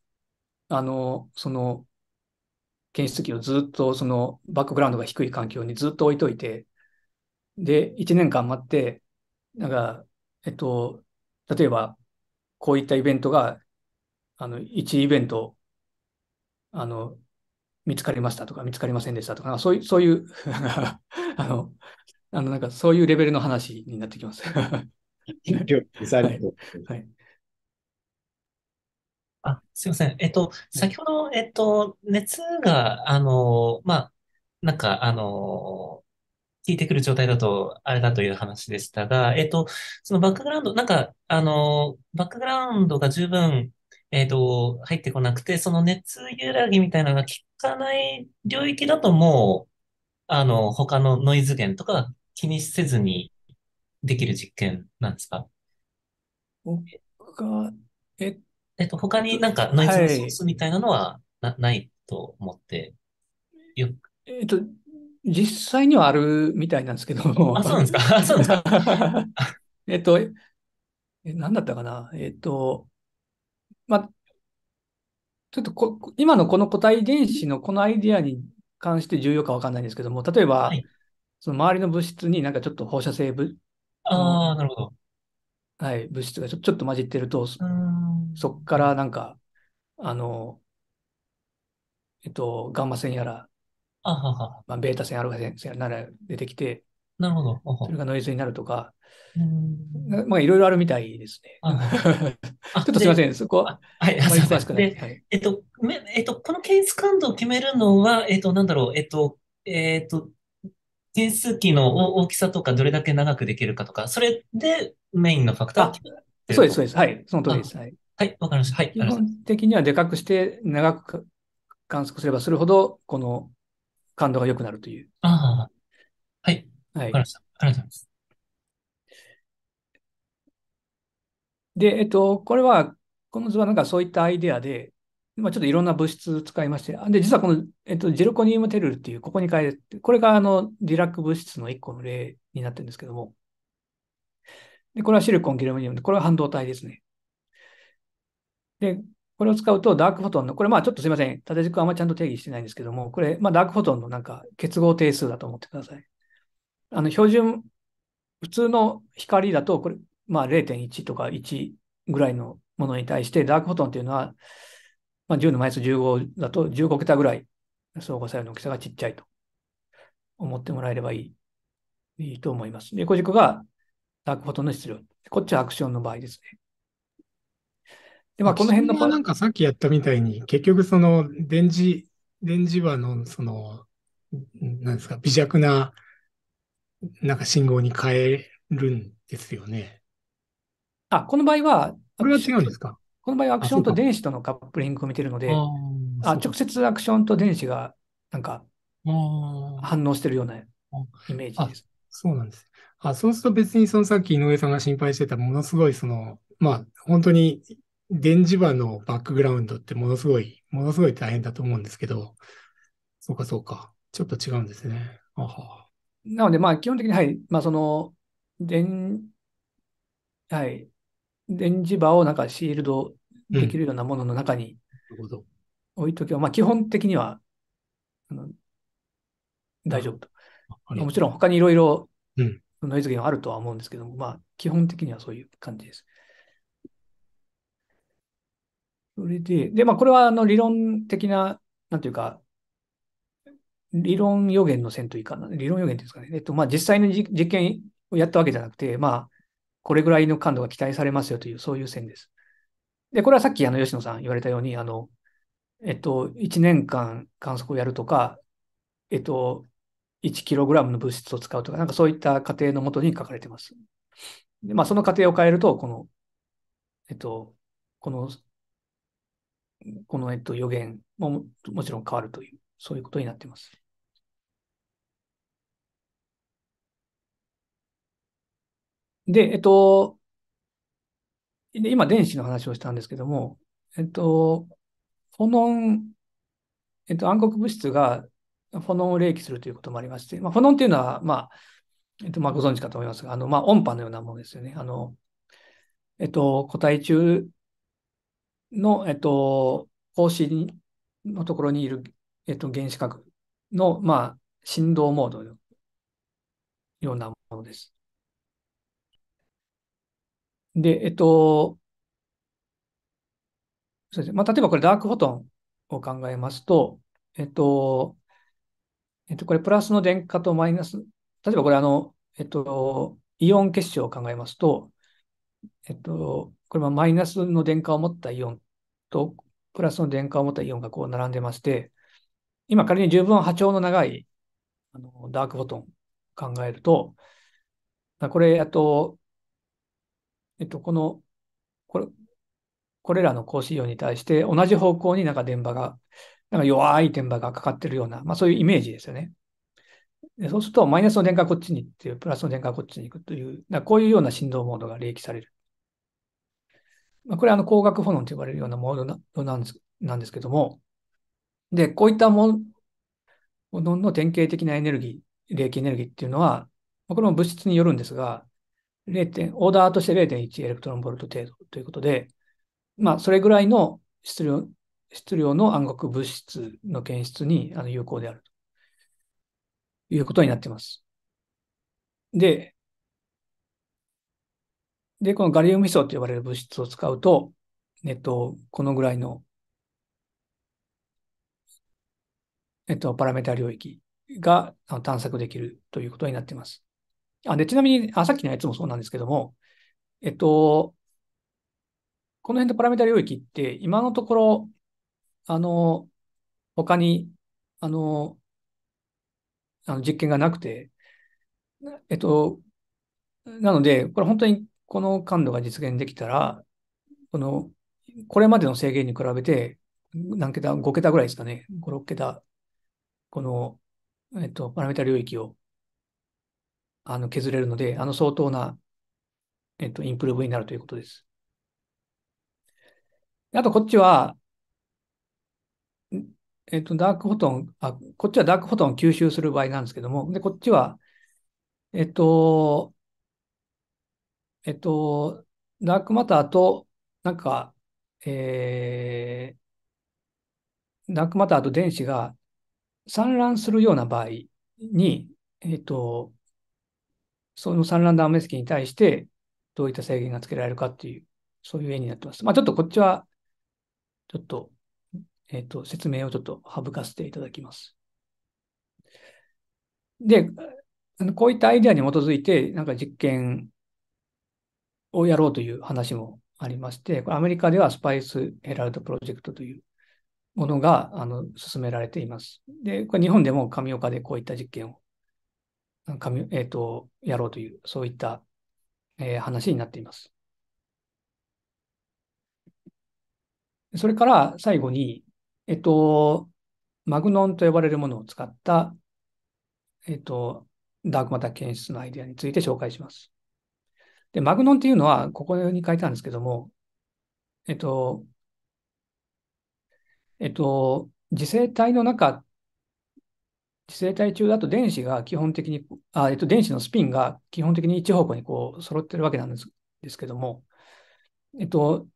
あの、その、検出器をずっとそのバックグラウンドが低い環境にずっと置いといて、で、1年間待って、なんか、えっと、例えば、こういったイベントが、あの、1イベント、あの、見つかりましたとか、見つかりませんでしたとか、そういう、そういう あの、あの、なんかそういうレベルの話になってきます。はい。あ、すいません。えっと、先ほど、えっと、熱が、あの、まあ、なんか、あの、聞いてくる状態だと、あれだという話でしたが、えっと、そのバックグラウンド、なんか、あの、バックグラウンドが十分、えっと、入ってこなくて、その熱揺らぎみたいなのが効かない領域だともう、あの、他のノイズ源とか気にせずにできる実験なんですか僕が、ええっと、他になんかノイズのソースみたいなのはなはい、ないと思って、よえっと、実際にはあるみたいなんですけど。あ、そうなんですか。そうですか。えっと、え、なんだったかな。えっと、まあ、ちょっとこ今のこの個体原子のこのアイディアに関して重要かわかんないんですけども、例えば、はい、その周りの物質になんかちょっと放射性物、ああ、なるほど。はい、物質がちょちょっと混じってると、そこからなんか、あの、えっと、ガンマ線やら、あははまあ、ベータ線、アルファ線なら出てきて、なるほど。それがノイズになるとか、まあいろいろあるみたいですね。ちょっとすいません、そこは。はい、すいません。えっと、この検出感度を決めるのは、えっと、なんだろう、えっと、えっと、点数機の大きさとか、どれだけ長くできるかとか、それでメインのファクターを決てそうです、そうです。はい。その通りです。はい。はい、わかりました。はい。基本的にはでかくして、長く観測すればするほど、この感度が良くなるという。ああ。はい。はい。わかりました。ありがとうございます。で、えっと、これは、この図はなんかそういったアイデアで、まあ、ちょっといろんな物質使いまして、で、実はこの、えっと、ジェルコニウムテルルっていう、ここに変えて、これがあの、ディラック物質の一個の例になってるんですけども、で、これはシリコン、ゲルミニウムで、これは半導体ですね。で、これを使うと、ダークフォトンの、これ、まあちょっとすいません。縦軸はあんまちゃんと定義してないんですけども、これ、まあダークフォトンのなんか結合定数だと思ってください。あの、標準、普通の光だと、これ、まあ0.1とか1ぐらいのものに対して、ダークフォトンっていうのは、まあ、10のマイナス15だと15桁ぐらい相互作用の大きさがちっちゃいと思ってもらえればいいいいと思います。で、横軸がダークフォトの質量。こっちはアクションの場合ですね。で、まあ、この辺の。なんかさっきやったみたいに、結局その電磁、電磁場のその、なんですか、微弱な、なんか信号に変えるんですよね。あ、この場合は、これは違うんですかこの場合アクションと電子とのカップリングを見てるので、あ直接アクションと電子がなんか反応してるようなイメージです。そうなんです。あそうすると別にそのさっき井上さんが心配してたものすごいその、まあ本当に電磁場のバックグラウンドってものすごい、ものすごい大変だと思うんですけど、そうかそうか、ちょっと違うんですね。あはなのでまあ基本的にはい、まあその電、はい、電磁場をなんかシールドできるようなものの中に置いとけば、うん、まあ基本的には大丈夫と。もちろん他にいろいろノイズ源はあるとは思うんですけども、まあ基本的にはそういう感じです。それで、で、まあこれはあの理論的な、なんていうか、理論予言の線というか、理論予言ですかね。えっと、まあ実際の実験をやったわけじゃなくて、まあこれぐらいの感度が期待されますよという、そういう線です。で、これはさっきあの吉野さん言われたように、あの、えっと、1年間観測をやるとか、えっと、1kg の物質を使うとか、なんかそういった過程のもとに書かれてます。で、まあ、その過程を変えると、この、えっと、この、この、えっと、予言ももちろん変わるという、そういうことになっています。で、えっと、今、電子の話をしたんですけども、えっと、フォノン、えっと、暗黒物質がフォノンを冷気するということもありまして、まあ、フォノンていうのは、まあ、えっと、まあ、ご存知かと思いますが、あの、まあ、音波のようなものですよね。あの、えっと、個体中の、えっと、格子のところにいる、えっと、原子核の、まあ、振動モードのようなものです。で、えっと、そうですね。まあ、例えばこれダークフォトンを考えますと、えっと、えっと、これプラスの電荷とマイナス、例えばこれあの、えっと、イオン結晶を考えますと、えっと、これはマイナスの電荷を持ったイオンと、プラスの電荷を持ったイオンがこう並んでまして、今仮に十分波長の長いあのダークフォトン考えると、これ、あと、えっと、この、これ、これらの降水量に対して同じ方向になんか電波が、なんか弱い電波がかかってるような、まあそういうイメージですよね。でそうすると、マイナスの電荷こっちに行っていう、プラスの電荷こっちに行くという、なこういうような振動モードが利益される。まあ、これはあの光学フォンと呼ばれるようなモードなんですなんですけども、で、こういったものの典型的なエネルギー、利益エネルギーっていうのは、これも物質によるんですが、点、オーダーとして0.1エレクトロンボルト程度ということで、まあ、それぐらいの質量、質量の暗黒物質の検出にあの有効であるということになっています。で、で、このガリウムヒ素と呼ばれる物質を使うと、えっと、このぐらいの、えっと、パラメータ領域が探索できるということになっています。あでちなみにあ、さっきのやつもそうなんですけども、えっと、この辺のパラメータ領域って、今のところ、あの、他に、あの、あの実験がなくて、えっと、なので、これ本当にこの感度が実現できたら、この、これまでの制限に比べて、何桁、5桁ぐらいですかね、5、6桁、この、えっと、パラメータ領域をあの削れるので、あの相当な、えっと、インプルーブになるということです。あと、こっちは、えっと、ダークフォトン、あ、こっちはダークフォトンを吸収する場合なんですけども、で、こっちは、えっと、えっと、ダークマターと、なんか、えー、ダークマターと電子が散乱するような場合に、えっと、その産卵断滅期に対して、どういった制限がつけられるかっていう、そういう絵になってます。まあ、ちょっとこっちは、ちょっと、えっ、ー、と、説明をちょっと省かせていただきます。で、あのこういったアイデアに基づいて、なんか実験をやろうという話もありまして、これアメリカではスパイスヘラルドプロジェクトというものがあの進められています。で、これ日本でも神岡でこういった実験を紙、えっ、ー、と、やろうという、そういった、えー、話になっています。それから最後に、えっ、ー、と、マグノンと呼ばれるものを使った、えっと、ダークマター検出のアイデアについて紹介します。で、マグノンっていうのは、ここに書いてあるんですけども、えっと、えっと、次世体の中生体中だと電子が基本的に、あえっと、電子のスピンが基本的に一方向にこう揃ってるわけなんですですけども、えっと、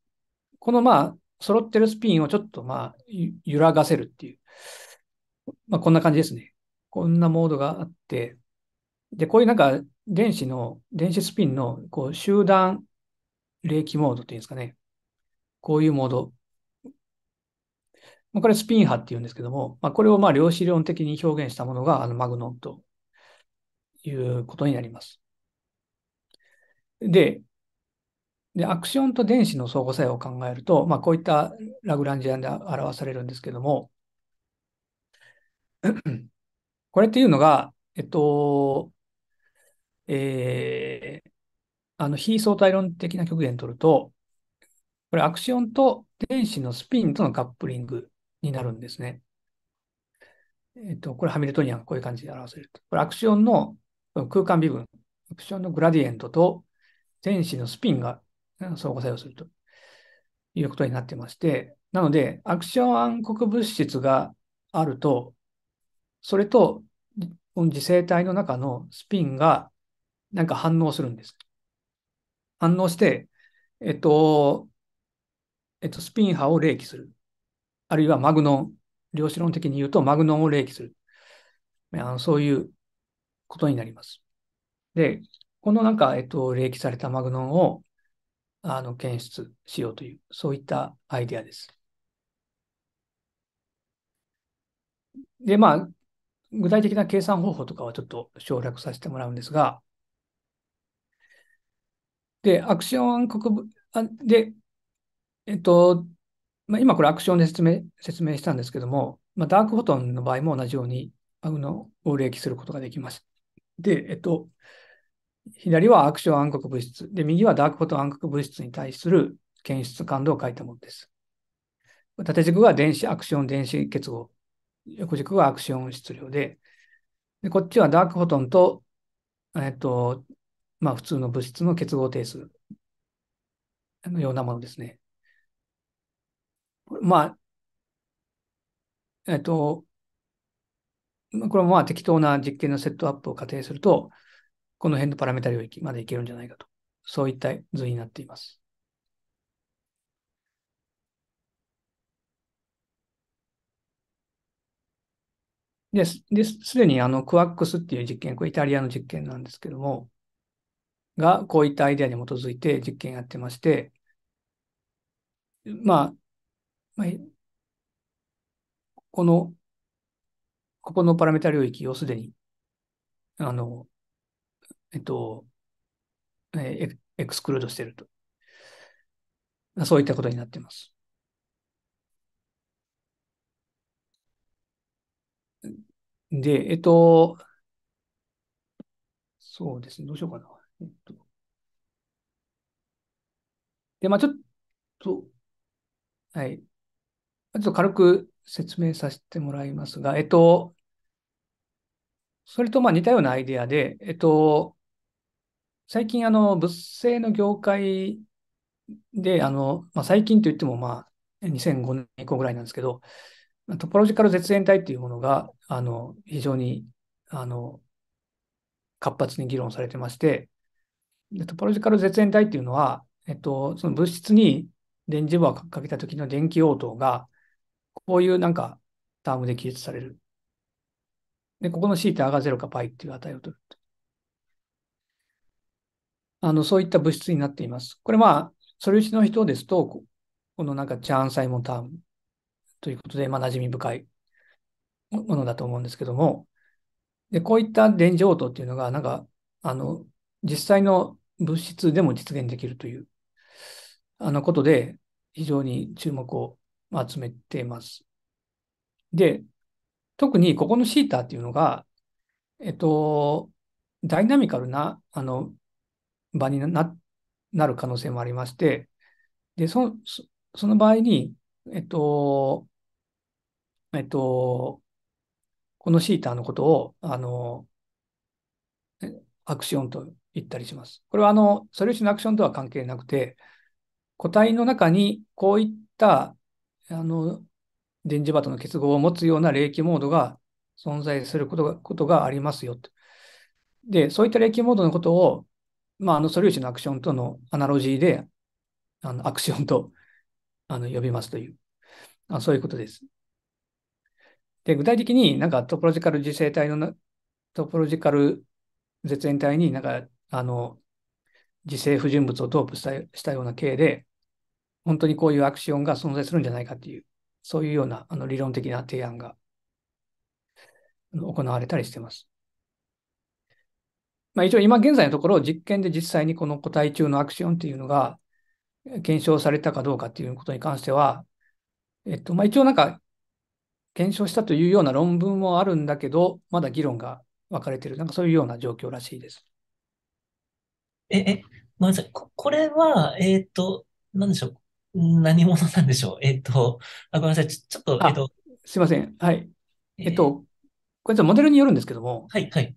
このまあ、揃ってるスピンをちょっとまあ、揺らがせるっていう、まあ、こんな感じですね。こんなモードがあって、で、こういうなんか、電子の、電子スピンのこう集団冷気モードっていうんですかね。こういうモードまあ、これスピン波っていうんですけども、まあ、これをまあ量子理論的に表現したものがあのマグノンということになります。で、でアクションと電子の相互作用を考えると、まあ、こういったラグランジアンで表されるんですけども、これっていうのが、えっと、えー、あの非相対論的な極限とると、これアクションと電子のスピンとのカップリングになるんですね。えっ、ー、と、これハミルトニアン、こういう感じで表せると。これアクションの空間微分、アクションのグラディエントと電子のスピンが相互作用するということになってまして、なので、アクション暗黒物質があると、それと自生体の中のスピンがなんか反応するんです。反応して、えっと、えっと、スピン波を冷気する。あるいはマグノン、量子論的に言うとマグノンを冷気する。あのそういうことになります。で、このなんか、えっと、冷気されたマグノンをあの検出しようという、そういったアイデアです。で、まあ、具体的な計算方法とかはちょっと省略させてもらうんですが、で、アクション暗黒、で、えっと、まあ、今これアクションで説明説明したんですけども、まあ、ダークフォトンの場合も同じようにあの冷気することができます。で、えっと、左はアクション暗黒物質、で、右はダークフォトン暗黒物質に対する検出感度を書いたものです。縦軸が電子アクション電子結合、横軸がアクション質量で、でこっちはダークフォトンと、えっと、まあ、普通の物質の結合定数のようなものですね。まあ、えっと、これもまあ適当な実験のセットアップを仮定すると、この辺のパラメータ領域までいけるんじゃないかと。そういった図になっています。です。で、すでにあの、クワックスっていう実験、これイタリアの実験なんですけども、が、こういったアイデアに基づいて実験やってまして、まあ、まあ、この、ここのパラメータ領域をすでに、あの、えっと、えー、エクスクルードしていると。そういったことになっています。で、えっと、そうですね、どうしようかな。えっと、で、まあちょっと、はい。ちょっと軽く説明させてもらいますが、えっと、それとまあ似たようなアイデアで、えっと、最近あの、物性の業界で、あの、まあ、最近といってもまあ、2005年以降ぐらいなんですけど、トポロジカル絶縁体っていうものが、あの、非常に、あの、活発に議論されてまして、でトポロジカル絶縁体っていうのは、えっと、その物質に電磁波をかけた時の電気応答が、こういうなんかタームで記述される。で、ここの θ が0か π っていう値を取る。あの、そういった物質になっています。これまあ、素粒子の人ですと、このなんかチャーンサイモンタームということで、まあ、馴染み深いものだと思うんですけども、で、こういった電磁応答っていうのが、なんか、あの、実際の物質でも実現できるという、あのことで、非常に注目を集めています。で、特にここのシーターっていうのが、えっと、ダイナミカルな、あの、場にななる可能性もありまして、で、そその場合に、えっと、えっと、このシーターのことを、あの、アクションと言ったりします。これは、あの、ソリューションアクションとは関係なくて、個体の中にこういったあの電磁波との結合を持つような冷気モードが存在することがことがありますよと。で、そういった冷気モードのことを、まあ、あの素粒子のアクションとのアナロジーで、あのアクションとあの呼びますというあ、そういうことです。で、具体的になんかトポロジカル自生体のトポロジカル絶縁体になんかあの自生不純物をトープしたしたような系で、本当にこういうアクションが存在するんじゃないかっていう、そういうようなあの理論的な提案が行われたりしてます。まあ、一応今現在のところ実験で実際にこの個体中のアクションっていうのが検証されたかどうかっていうことに関しては、えっと、まあ、一応なんか検証したというような論文もあるんだけど、まだ議論が分かれてる、なんかそういうような状況らしいです。え、え、ごめんなさい。これは、えっ、ー、と、なんでしょう。何者なんでしょう えっ、ー、と、あ、ごめんなさい。ちょっと、えっ、ー、と。すいません。はい。えっ、ー、と、これモデルによるんですけども、はい、はい。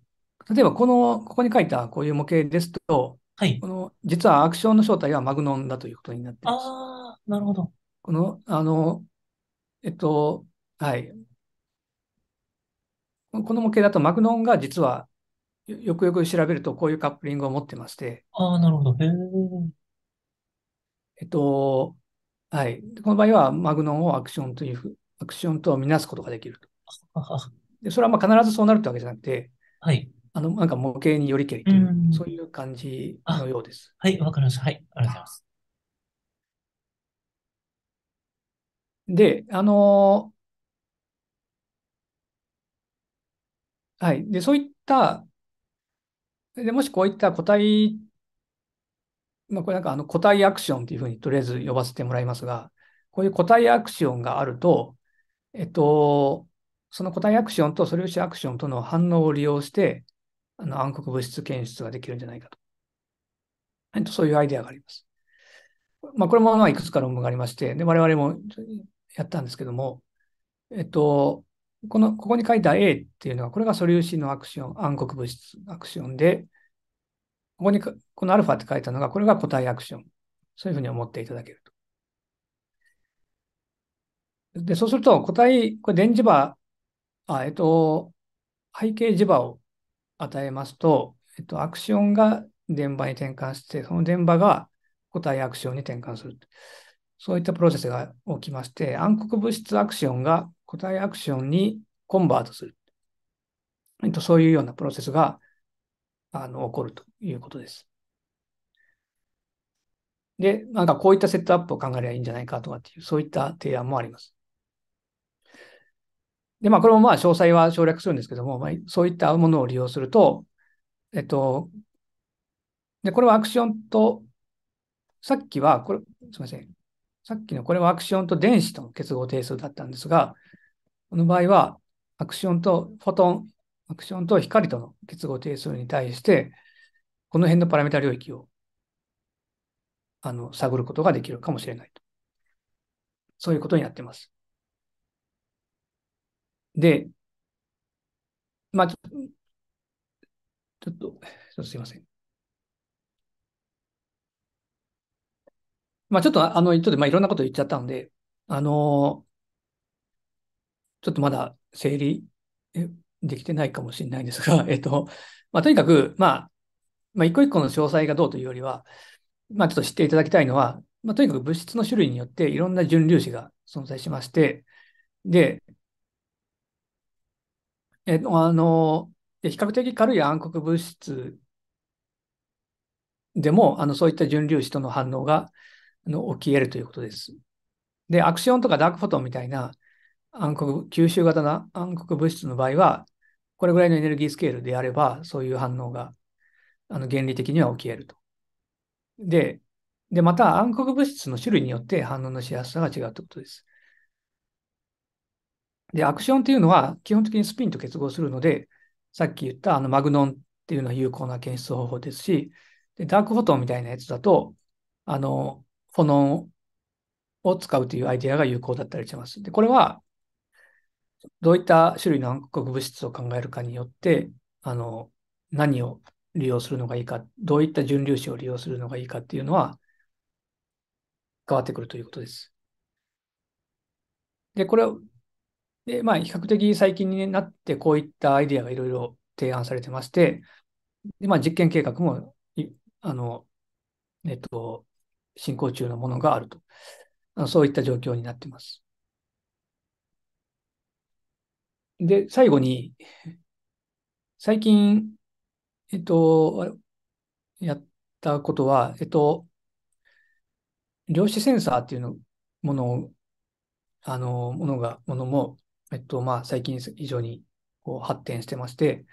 例えば、この、ここに書いたこういう模型ですと、はい。この、実はアクションの正体はマグノンだということになってます。ああ、なるほど。この、あの、えっと、はい。この模型だとマグノンが実はよくよく調べるとこういうカップリングを持ってまして。ああ、なるほど。へえ。えっと、はい。この場合は、マグノンをアクションというふアクションとみなすことができる で。それはまあ必ずそうなるってわけじゃなくて、はい。あの、なんか模型によりけりという、うそういう感じのようです。はい、わかりました。はい、ありがとうございます。で、あのー、はい。で、そういった、でもしこういった個体まあ、これなんかあの個体アクションというふうにとりあえず呼ばせてもらいますが、こういう個体アクションがあると、えっと、その個体アクションと素粒子アクションとの反応を利用して、あの暗黒物質検出ができるんじゃないかと。えっと、そういうアイデアがあります。まあ、これもまあいくつか論文がありまして、で我々もやったんですけども、えっと、この、ここに書いた A っていうのは、これが素粒子のアクション、暗黒物質アクションで、ここに、このアルファって書いたのが、これが個体アクション。そういうふうに思っていただけると。で、そうすると、個体、これ電磁場、あ、えっと、背景磁場を与えますと、えっと、アクションが電場に転換して、その電場が個体アクションに転換する。そういったプロセスが起きまして、暗黒物質アクションが個体アクションにコンバートする。えっと、そういうようなプロセスがあの起こるということです。で、なんかこういったセットアップを考えればいいんじゃないかとかっていう、そういった提案もあります。で、まあ、これもまあ、詳細は省略するんですけども、まあ、そういったものを利用すると、えっと、で、これはアクションと、さっきは、これ、すみません。さっきのこれはアクションと電子との結合定数だったんですが、この場合は、アクションとフォトンアクションと光との結合定数に対して、この辺のパラメータ領域をあの探ることができるかもしれないと。そういうことになってます。で、まあ、ちょっと、ちょっとすいません。まあ、ちょっと、あの、ちょっと、まあ、いろんなこと言っちゃったんで、あのちょっとまだ整理、できてないかもしれないんですが、えっと、まあ、とにかく、まあ、まあ、一個一個の詳細がどうというよりは、まあ、ちょっと知っていただきたいのは、まあ、とにかく物質の種類によっていろんな純粒子が存在しまして、で、えっと、あの、比較的軽い暗黒物質でも、あの、そういった純粒子との反応が、あの、起き得るということです。で、アクションとかダークフォトンみたいな、暗黒、吸収型な暗黒物質の場合は、これぐらいのエネルギースケールであれば、そういう反応があの原理的には起きえると。で、で、また暗黒物質の種類によって反応のしやすさが違うということです。で、アクションっていうのは基本的にスピンと結合するので、さっき言ったあのマグノンっていうのは有効な検出方法ですし、でダークフォトンみたいなやつだと、あの、フォノンを使うというアイデアが有効だったりします。で、これはどういった種類の暗黒物質を考えるかによって、あの、何を利用するのがいいか、どういった純粒子を利用するのがいいかっていうのは、変わってくるということです。で、これを、で、まあ、比較的最近になって、こういったアイデアがいろいろ提案されてまして、で、まあ、実験計画も、あの、えっと、進行中のものがあると、そういった状況になっています。で、最後に、最近、えっと、やったことは、えっと、量子センサーっていうのものを、あの、ものが、ものも、えっと、まあ、最近非常にこう発展してまして、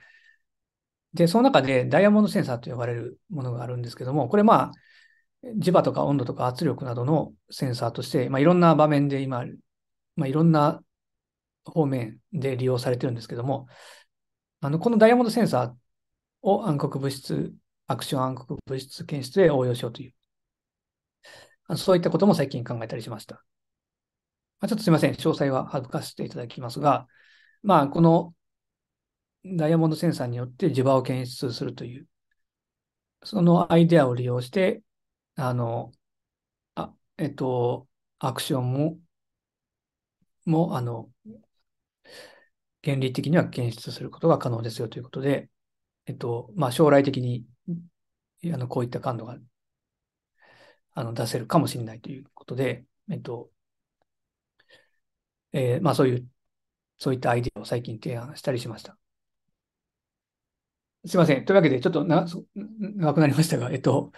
で、その中でダイヤモンドセンサーと呼ばれるものがあるんですけども、これまあ、磁場とか温度とか圧力などのセンサーとして、まあ、いろんな場面で今、まあ、いろんな方面で利用されてるんですけども、あのこのダイヤモンドセンサーを暗黒物質、アクション暗黒物質検出へ応用しようという、そういったことも最近考えたりしました。まあ、ちょっとすいません、詳細は省かせていただきますが、まあ、このダイヤモンドセンサーによって磁場を検出するという、そのアイデアを利用して、あの、あえっと、アクションも、も、あの、原理的には検出することが可能ですよということで、えっと、まあ、将来的に、あの、こういった感度が、あの、出せるかもしれないということで、えっと、えー、まあ、そういう、そういったアイデアを最近提案したりしました。すいません。というわけで、ちょっと長くなりましたが、えっと、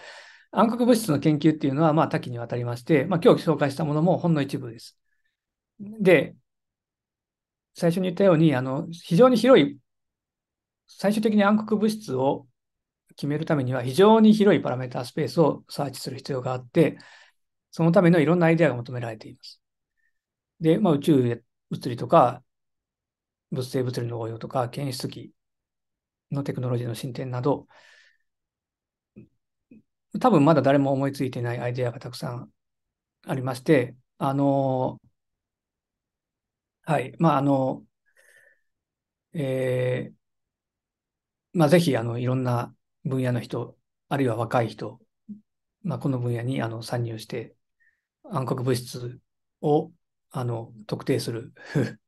暗黒物質の研究っていうのは、まあ、多岐にわたりまして、まあ、今日紹介したものもほんの一部です。で、最初に言ったように、あの、非常に広い、最終的に暗黒物質を決めるためには非常に広いパラメータスペースをサーチする必要があって、そのためのいろんなアイデアが求められています。で、まあ、宇宙物理とか、物性物理の応用とか、検出機のテクノロジーの進展など、多分まだ誰も思いついてないアイデアがたくさんありまして、あの、はい。まあ、あの、えー、まあ、ぜひ、あの、いろんな分野の人、あるいは若い人、まあ、この分野にあの参入して、暗黒物質をあの特定する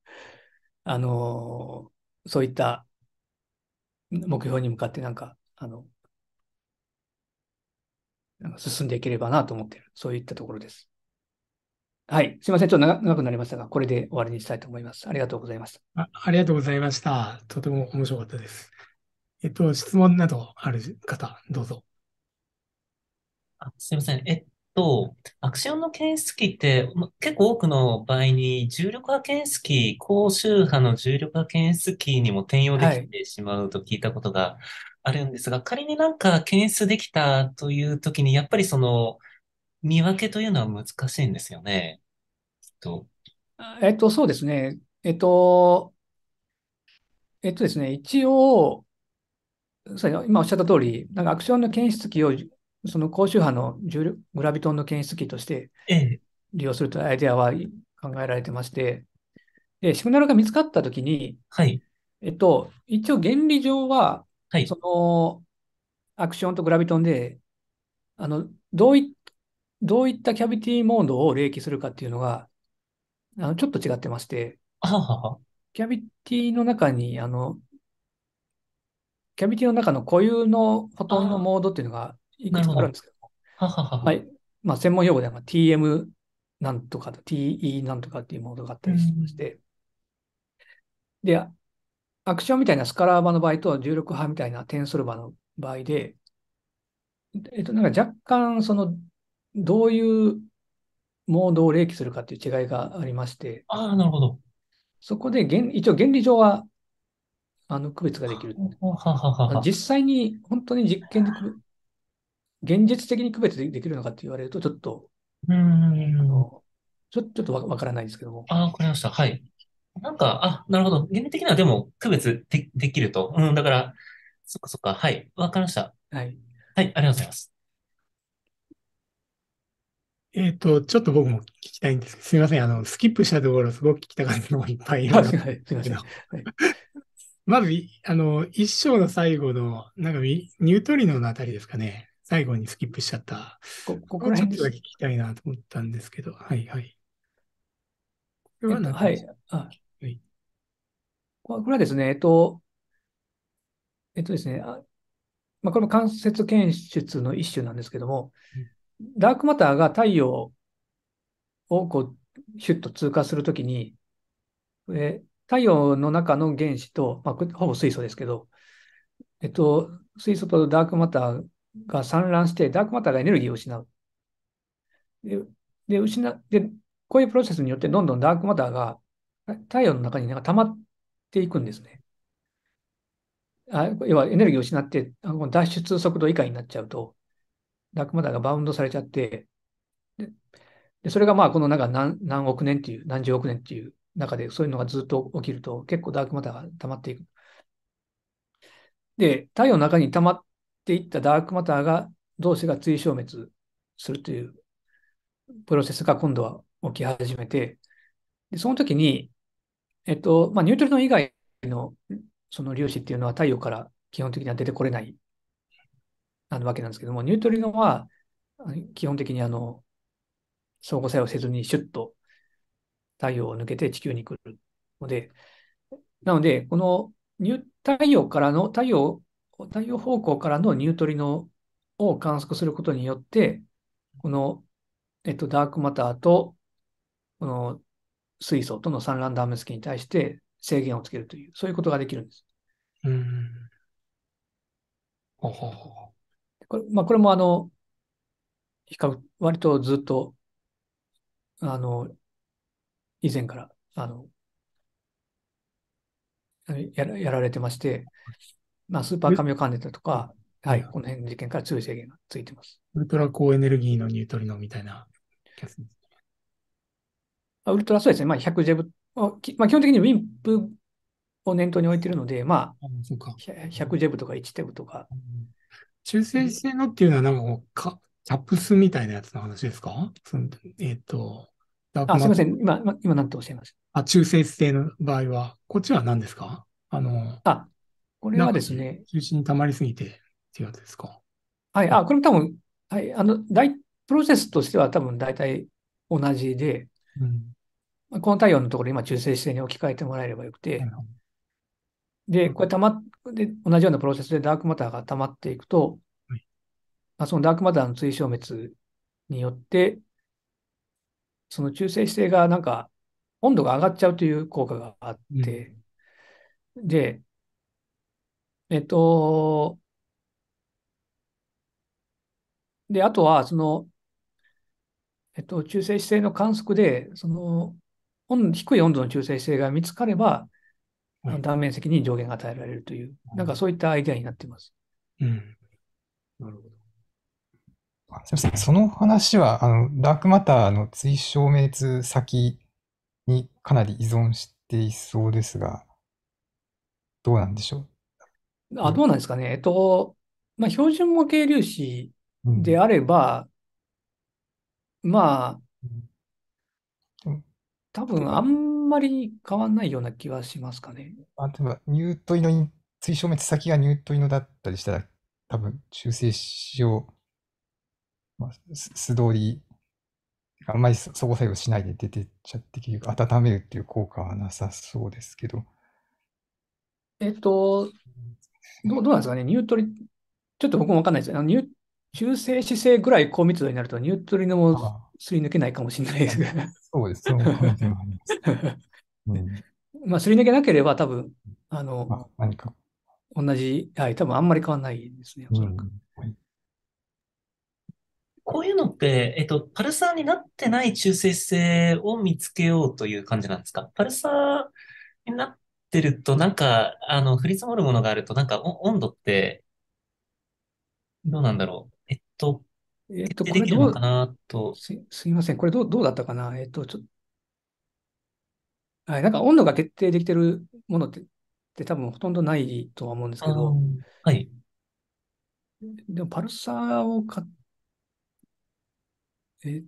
あの、そういった目標に向かってなんか、あの、進んでいければなと思っている、そういったところです。はい。すみません。ちょっと長くなりましたが、これで終わりにしたいと思います。ありがとうございました。ありがとうございました。とても面白かったです。えっと、質問などある方、どうぞ。あすみません。えっと、アクションの検出器って、結構多くの場合に、重力波検出器、高周波の重力波検出器にも転用できてしまうと聞いたことがあるんですが、はい、仮になんか検出できたというときに、やっぱりその、見分けというのは難しいんですよね。と。えっと、そうですね。えっと、えっとですね、一応、そう今おっしゃった通り、なんかアクションの検出器を、その高周波の重グラビトンの検出器として利用するというアイデアは考えられてまして、で、シグナルが見つかったときに、はい。えっと、一応原理上は、はい。その、アクションとグラビトンで、あの、どういっどういったキャビティモードを冷気するかっていうのが、あのちょっと違ってまして、キャビティの中に、あの、キャビティの中の固有のフォトンのモードっていうのがいくつかあるんですけども、はい。まあ、専門用語では TM なんとかと TE なんとかっていうモードがあったりしまして、で、アクションみたいなスカラー場の場合と重力波みたいなテンソル場の場合で、えっと、なんか若干そのどういうモードを冷気するかという違いがありまして、あなるほどそこで原一応原理上はあの区別ができる。実際に本当に実験で現実的に区別できるのかって言われるとちょっと、うんちょちょっとわからないですけども。あわかりました。はい。なんか、あ、なるほど。原理的にはでも区別でできると。うん、だから、そっかそっか。はい。わかりました。はい。はい、ありがとうございます。えっ、ー、と、ちょっと僕も聞きたいんですけど、すみません。あの、スキップしたところ、すごく聞きたかったのもいっぱいいますけど。まず、あの、一章の最後の、なんかニュートリノのあたりですかね。最後にスキップしちゃった。こここら辺ちょっと聞きたいなと思ったんですけど。はいはい。これは何、えっと、はい。あはい、これはですね、えっと、えっとですね、あまあ、これも関節検出の一種なんですけども、うんダークマターが太陽をこう、ヒュッと通過するときに、えー、太陽の中の原子と、まあ、ほぼ水素ですけど、えっと、水素とダークマターが散乱して、ダークマターがエネルギーを失う。で、で失でこういうプロセスによって、どんどんダークマターが太陽の中になんか溜まっていくんですね。あ要はエネルギーを失って、あの脱出速度以下になっちゃうと、ダークマターがバウンドされちゃって、でそれがまあこのなんか何何億年っていう、何十億年っていう中で、そういうのがずっと起きると、結構ダークマターが溜まっていく。で、太陽の中に溜まっていったダークマターが、同士が追消滅するというプロセスが今度は起き始めて、でその時に、えっと、まあ、ニュートリノ以外のその粒子っていうのは太陽から基本的には出てこれないなわけなんですけども、ニュートリノは基本的にあの相互作用せずにシュッと太陽を抜けて地球に来るので、なので、この太陽からの太陽、太陽方向からのニュートリノを観測することによって、この、えっと、ダークマターとこの水素との産卵断滅期に対して制限をつけるという、そういうことができるんです。うん。ほほほ。これ,、まあ、これもあの、比較、割とずっと、あの、以前から、あの、やらやられてまして、まあ、スーパーカミオカンデとか、はい、この辺の事件から強い制限がついてます。ウルトラ高エネルギーのニュートリノみたいなやつですウルトラそうですね、まあ、100ジェブ、まあ、基本的に WIMP を念頭に置いているので、まあ、100ジェブとか1テブとか、中性子性のっていうのは、なんかこうか、キャップスみたいなやつの話ですかえっ、ー、と、あ、すみません。今、今何ておっしゃいましたあ、中性子性の場合は、こっちは何ですかあの、あ、これはですね。中心に溜まりすぎてっていうやつですかはい、あ、これ多分、はい、あの、大、プロセスとしては多分大体同じで、うん、この太陽のところ今中性子性に置き換えてもらえればよくて、うんで、これたまで、同じようなプロセスでダークマターが溜まっていくと、はい、まあ、そのダークマターの追消滅によって、その中性子星がなんか温度が上がっちゃうという効果があって、うん、で、えっと、で、あとは、その、えっと、中性子星の観測で、その、低い温度の中性子星が見つかれば、断面積に上限が与えられるという、なんかそういったアイデアになっています。うん。なるほど。すみません、その話は、あの、ダークマターの追証滅先にかなり依存していそうですが、どうなんでしょう。あ、どうなんですかね。えっと、まあ、標準模型粒子であれば、うん、まあ、多分あんんまり変わらないような気はしますかね。あ、例えば、ートイノに、追証滅先がニュートイノだったりしたら、多分修正しよう、まあ、素通り、あんまり相互作用しないで出てっちゃって、結局温めるっていう効果はなさそうですけど。えっと、どうどうなんですかね、ニュートリ、ちょっと僕もわかんないですけど、修正姿勢ぐらい高密度になると、ニュートリノもすり抜けないかもしれないですが。そうです、まあ、すり抜けなければ多分、あの、まあ、何か同じ、はい、多分あんまり変わらないですね、おそらく。うん、こういうのって、えっと、パルサーになってない中性性を見つけようという感じなんですかパルサーになってると、なんか、あの、降り積もるものがあると、なんか温度って、どうなんだろう。えっと、えっと、これどう、かなすすみません。これどう、どうだったかなえっと、ちょはい、なんか温度が決定できてるものってって多分ほとんどないとは思うんですけど、はい。でも、パルサーを買っえ、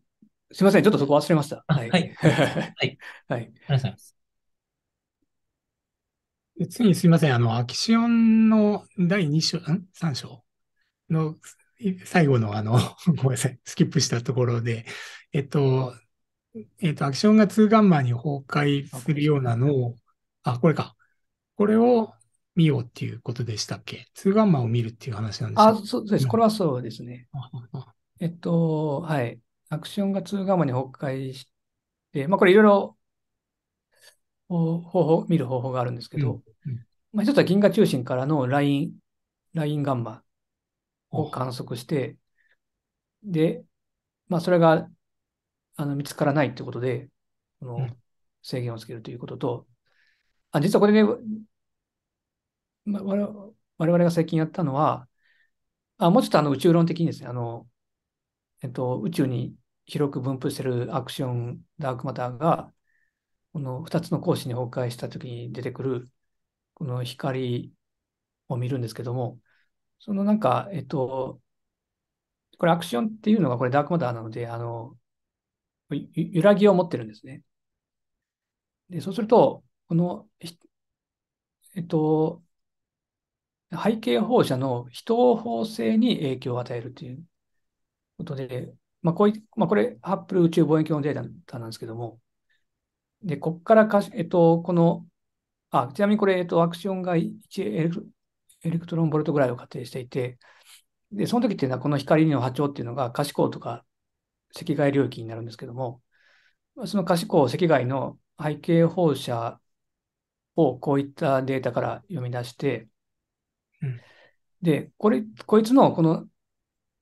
すみません。ちょっとそこ忘れました。はい。はい。はい。はい。ありがとうございます。次にすみません。あの、アキシオンの第2章、ん ?3 章の最後のあの、ごめんなさい、スキップしたところで、えっと、えっと、アクションが2ガンマに崩壊するようなのを、あ、これか。これを見ようっていうことでしたっけ ?2 ガンマを見るっていう話なんですかあ、そうです。これはそうですね。えっと、はい。アクションが2ガンマに崩壊して、まあ、これいろいろ方法、見る方法があるんですけど、うんうん、まあ、一つは銀河中心からのライン、ラインガンマを観測して、で、まあ、それがあの見つからないということで、この制限をつけるということと、あ実はこれね、ま、我々が最近やったのは、あもうちょっとあの宇宙論的にですね、あのえっと、宇宙に広く分布しているアクションダークマターが、この2つの光子に崩壊したときに出てくる、この光を見るんですけども、そのなんか、えっと、これアクションっていうのがこれダークモターなので、あの、揺らぎを持ってるんですね。で、そうすると、この、えっと、背景放射の人を法正に影響を与えるということで、まあこういまあ、これ、ハップル宇宙望遠鏡のデータなんですけども、で、ここからかし、えっと、この、あ、ちなみにこれ、えっと、アクションが1エレクトロンボルトぐらいを仮定していて、で、その時っていうのはこの光の波長っていうのが可視光とか赤外領域になるんですけども、その可視光、赤外の背景放射をこういったデータから読み出して、うん、で、これ、こいつのこの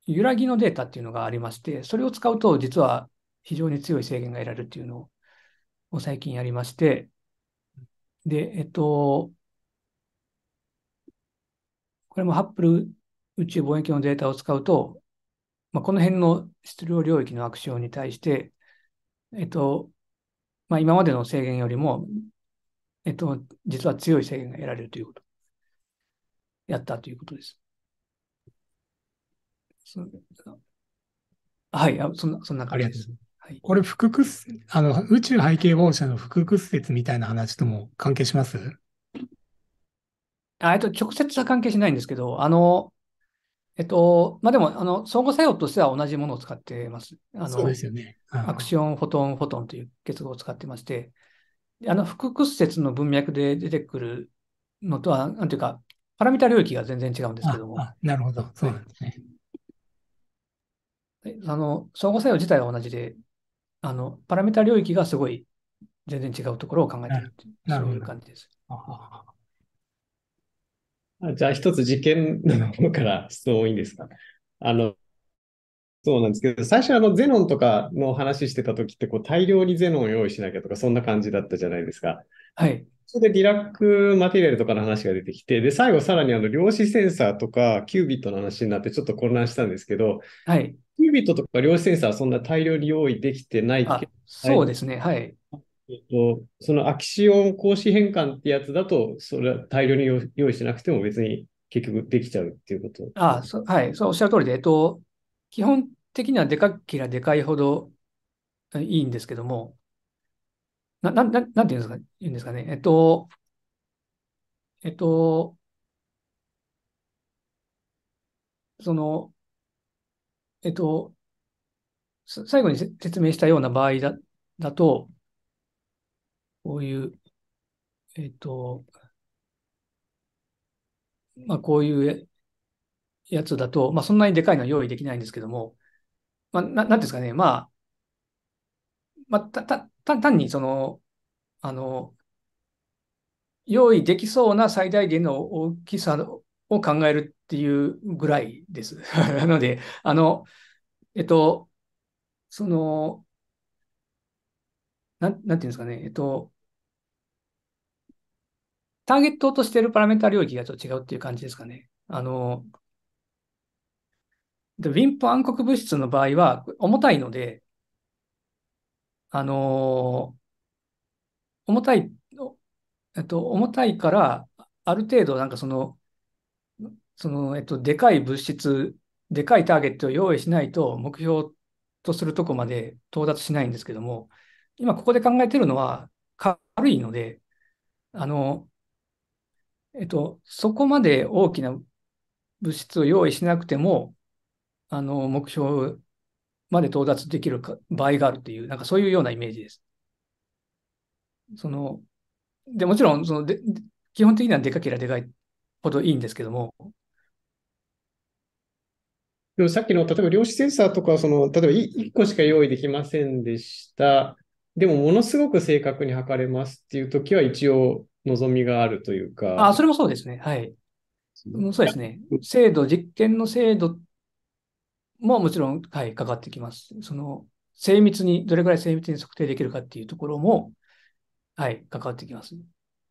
揺らぎのデータっていうのがありまして、それを使うと実は非常に強い制限が得られるっていうのを最近やりまして、で、えっと、これもハップル宇宙望遠鏡のデータを使うと、まあ、この辺の質量領域のアクションに対して、えっと、まあ、今までの制限よりも、えっと、実は強い制限が得られるということ。やったということです。はい、あそんな、そんな感じです。はい、これ、福屈、あの、宇宙背景放射の福屈折みたいな話とも関係しますあえっと、直接は関係しないんですけど、あの、えっと、まあ、でも、あの、相互作用としては同じものを使ってます。あの、そうですよね。アクション、フォトン、フォトンという結合を使ってまして、あの、複屈折の文脈で出てくるのとは、なんていうか、パラメータ領域が全然違うんですけども。なるほど。そうなんですね。あの、相互作用自体は同じで、あの、パラメータ領域がすごい全然違うところを考えてるっていう、そういう感じです。あじゃあ一つ実験の方から質問いいですかあの、そうなんですけど、最初あのゼノンとかの話してた時ってこう大量にゼノンを用意しなきゃとかそんな感じだったじゃないですか。はい。それでリラックマテリアルとかの話が出てきて、で、最後さらにあの量子センサーとかキュービットの話になってちょっと混乱したんですけど、はい。キュービットとか量子センサーはそんな大量に用意できてないそうですね。はい。と、そのアキシオン格子変換ってやつだと、それは大量に用意しなくても別に結局できちゃうっていうことあそはい、そうおっしゃる通りで、えっと、基本的にはでかきりでかいほどいいんですけども、な、な、ななんていうんですか、言うんですかね。えっと、えっと、その、えっと、最後に説明したような場合だだと、こういう、えっ、ー、と、まあ、こういうやつだと、まあ、そんなにでかいのは用意できないんですけども、まあ、ななんですかね、まあ、まあ、た、た、単にその、あの、用意できそうな最大限の大きさを考えるっていうぐらいです。なので、あの、えっと、その、なん、なんていうんですかね、えっと、ターゲットとしてるパラメータ領域がちょっと違うっていう感じですかね。あの、でウィンプ暗黒物質の場合は重たいので、あの重たい、えっと、重たいから、ある程度なんかその、その、えっと、でかい物質、でかいターゲットを用意しないと、目標とするとこまで到達しないんですけども、今ここで考えてるのは軽いので、あの、えっと、そこまで大きな物質を用意しなくても、あの、目標まで到達できるか場合があるという、なんかそういうようなイメージです。その、で、もちろん、そので、基本的にはでかけりゃでかいほどいいんですけども。でもさっきの、例えば量子センサーとか、その、例えば1個しか用意できませんでした。でも、ものすごく正確に測れますっていう時は、一応、望みがあるというか。あ、それもそうですね。はい。そうですね。精度、実験の精度ももちろん、はい、かかってきます。その、精密に、どれぐらい精密に測定できるかっていうところも、はい、かかってきます。い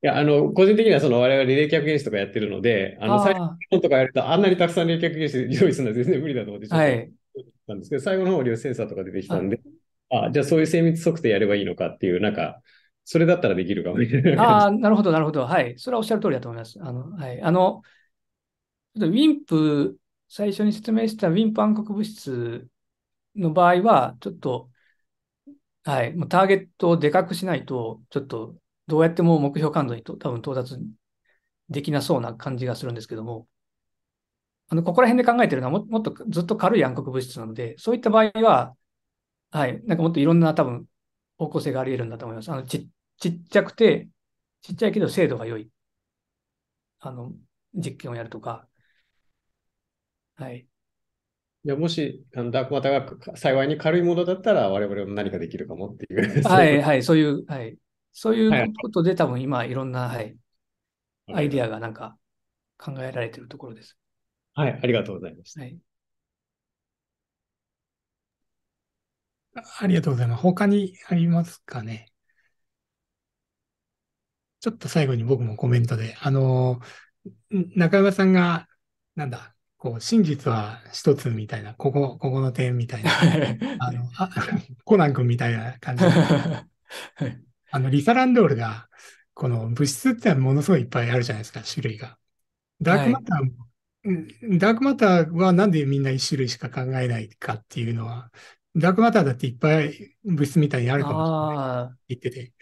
や、あの、個人的にはその我々冷却原子とかやってるので、あの、最後とかやるとあんなにたくさん冷却原子用意するのは全然無理だと思って、はい。なんですけど、最後の方にセンサーとか出てきたんで、あ、じゃあそういう精密測定やればいいのかっていう、なんか、それだったらできるかもしれない。ああ、なるほど、なるほど。はい。それはおっしゃる通りだと思います。あの、はい。あの、ウィンプ、最初に説明したウィンプ暗黒物質の場合は、ちょっと、はい、もうターゲットをでかくしないと、ちょっとどうやっても目標感度にと多分到達できなそうな感じがするんですけども、あのここら辺で考えてるのはもっとずっと軽い暗黒物質なので、そういった場合は、はい。なんかもっといろんな多分方向性があり得るんだと思います。あのちちっちゃくて、ちっちゃいけど精度が良い。あの、実験をやるとか。はい。いやもし、あのダークマターが幸いに軽いものだったら、我々も何かできるかもっていう。はいはい、そういう、はい。そういうことで、はい、多分今、いろんな、はい、アイディアがなんか考えられてるところです。はい、ありがとうございました。はいありがとうございます。他にありますかねちょっと最後に僕もコメントで、あの、中山さんが、なんだ、こう、真実は一つみたいな、ここ、ここの点みたいな、あの、あ コナン君みたいな感じで、あの、リサランドールが、この物質ってものすごいいっぱいあるじゃないですか、種類が。ダークマター、はい、ダークマターはなんでみんな一種類しか考えないかっていうのは、ダークマターだっていっぱい物質みたいにあるかもしれないって言ってて。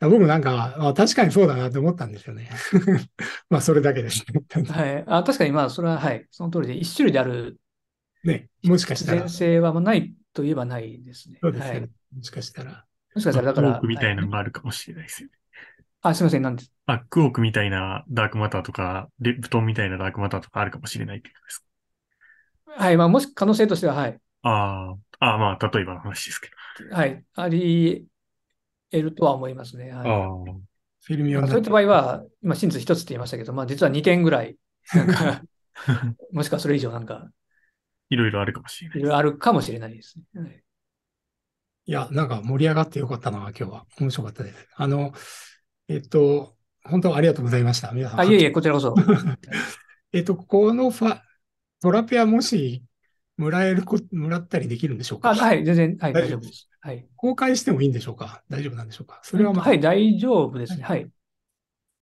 僕もなんかあ、確かにそうだなって思ったんですよね。まあ、それだけです、ね。はい。あ確かに、まあ、それは、はい。その通りで、一種類である。ね。もしかしたら。全性はないといえばないですね。そうですね。はい、もしかしたら。もしかしたら、だから。バックオークみたいなのがあるかもしれないですよね。はい、あ、すみません。なんですバックオークみたいなダークマターとか、レプトンみたいなダークマターとかあるかもしれないってことですかはい。まあ、もし可能性としては、はい。ああ。あまあ、例えばの話ですけど。はい。あり得るとは思いますね。はい、あフィルミオン、そういった場合は、今、真実一つって言いましたけど、まあ、実は2点ぐらい、もしくはそれ以上なんか。いろいろあるかもしれない。いろいろあるかもしれないですね。はい、いや、なんか盛り上がってよかったな、今日は。面白かったです。あの、えっと、本当ありがとうございました。皆さん。あ、いえいえ、こちらこそ。えっと、このファ、トラペアもしもらえるこ、もらったりできるんでしょうかはい、全然、はい、大丈夫です。はい。公開してもいいんでしょうか大丈夫なんでしょうかそれはまあ、はい、大丈夫ですね。はい。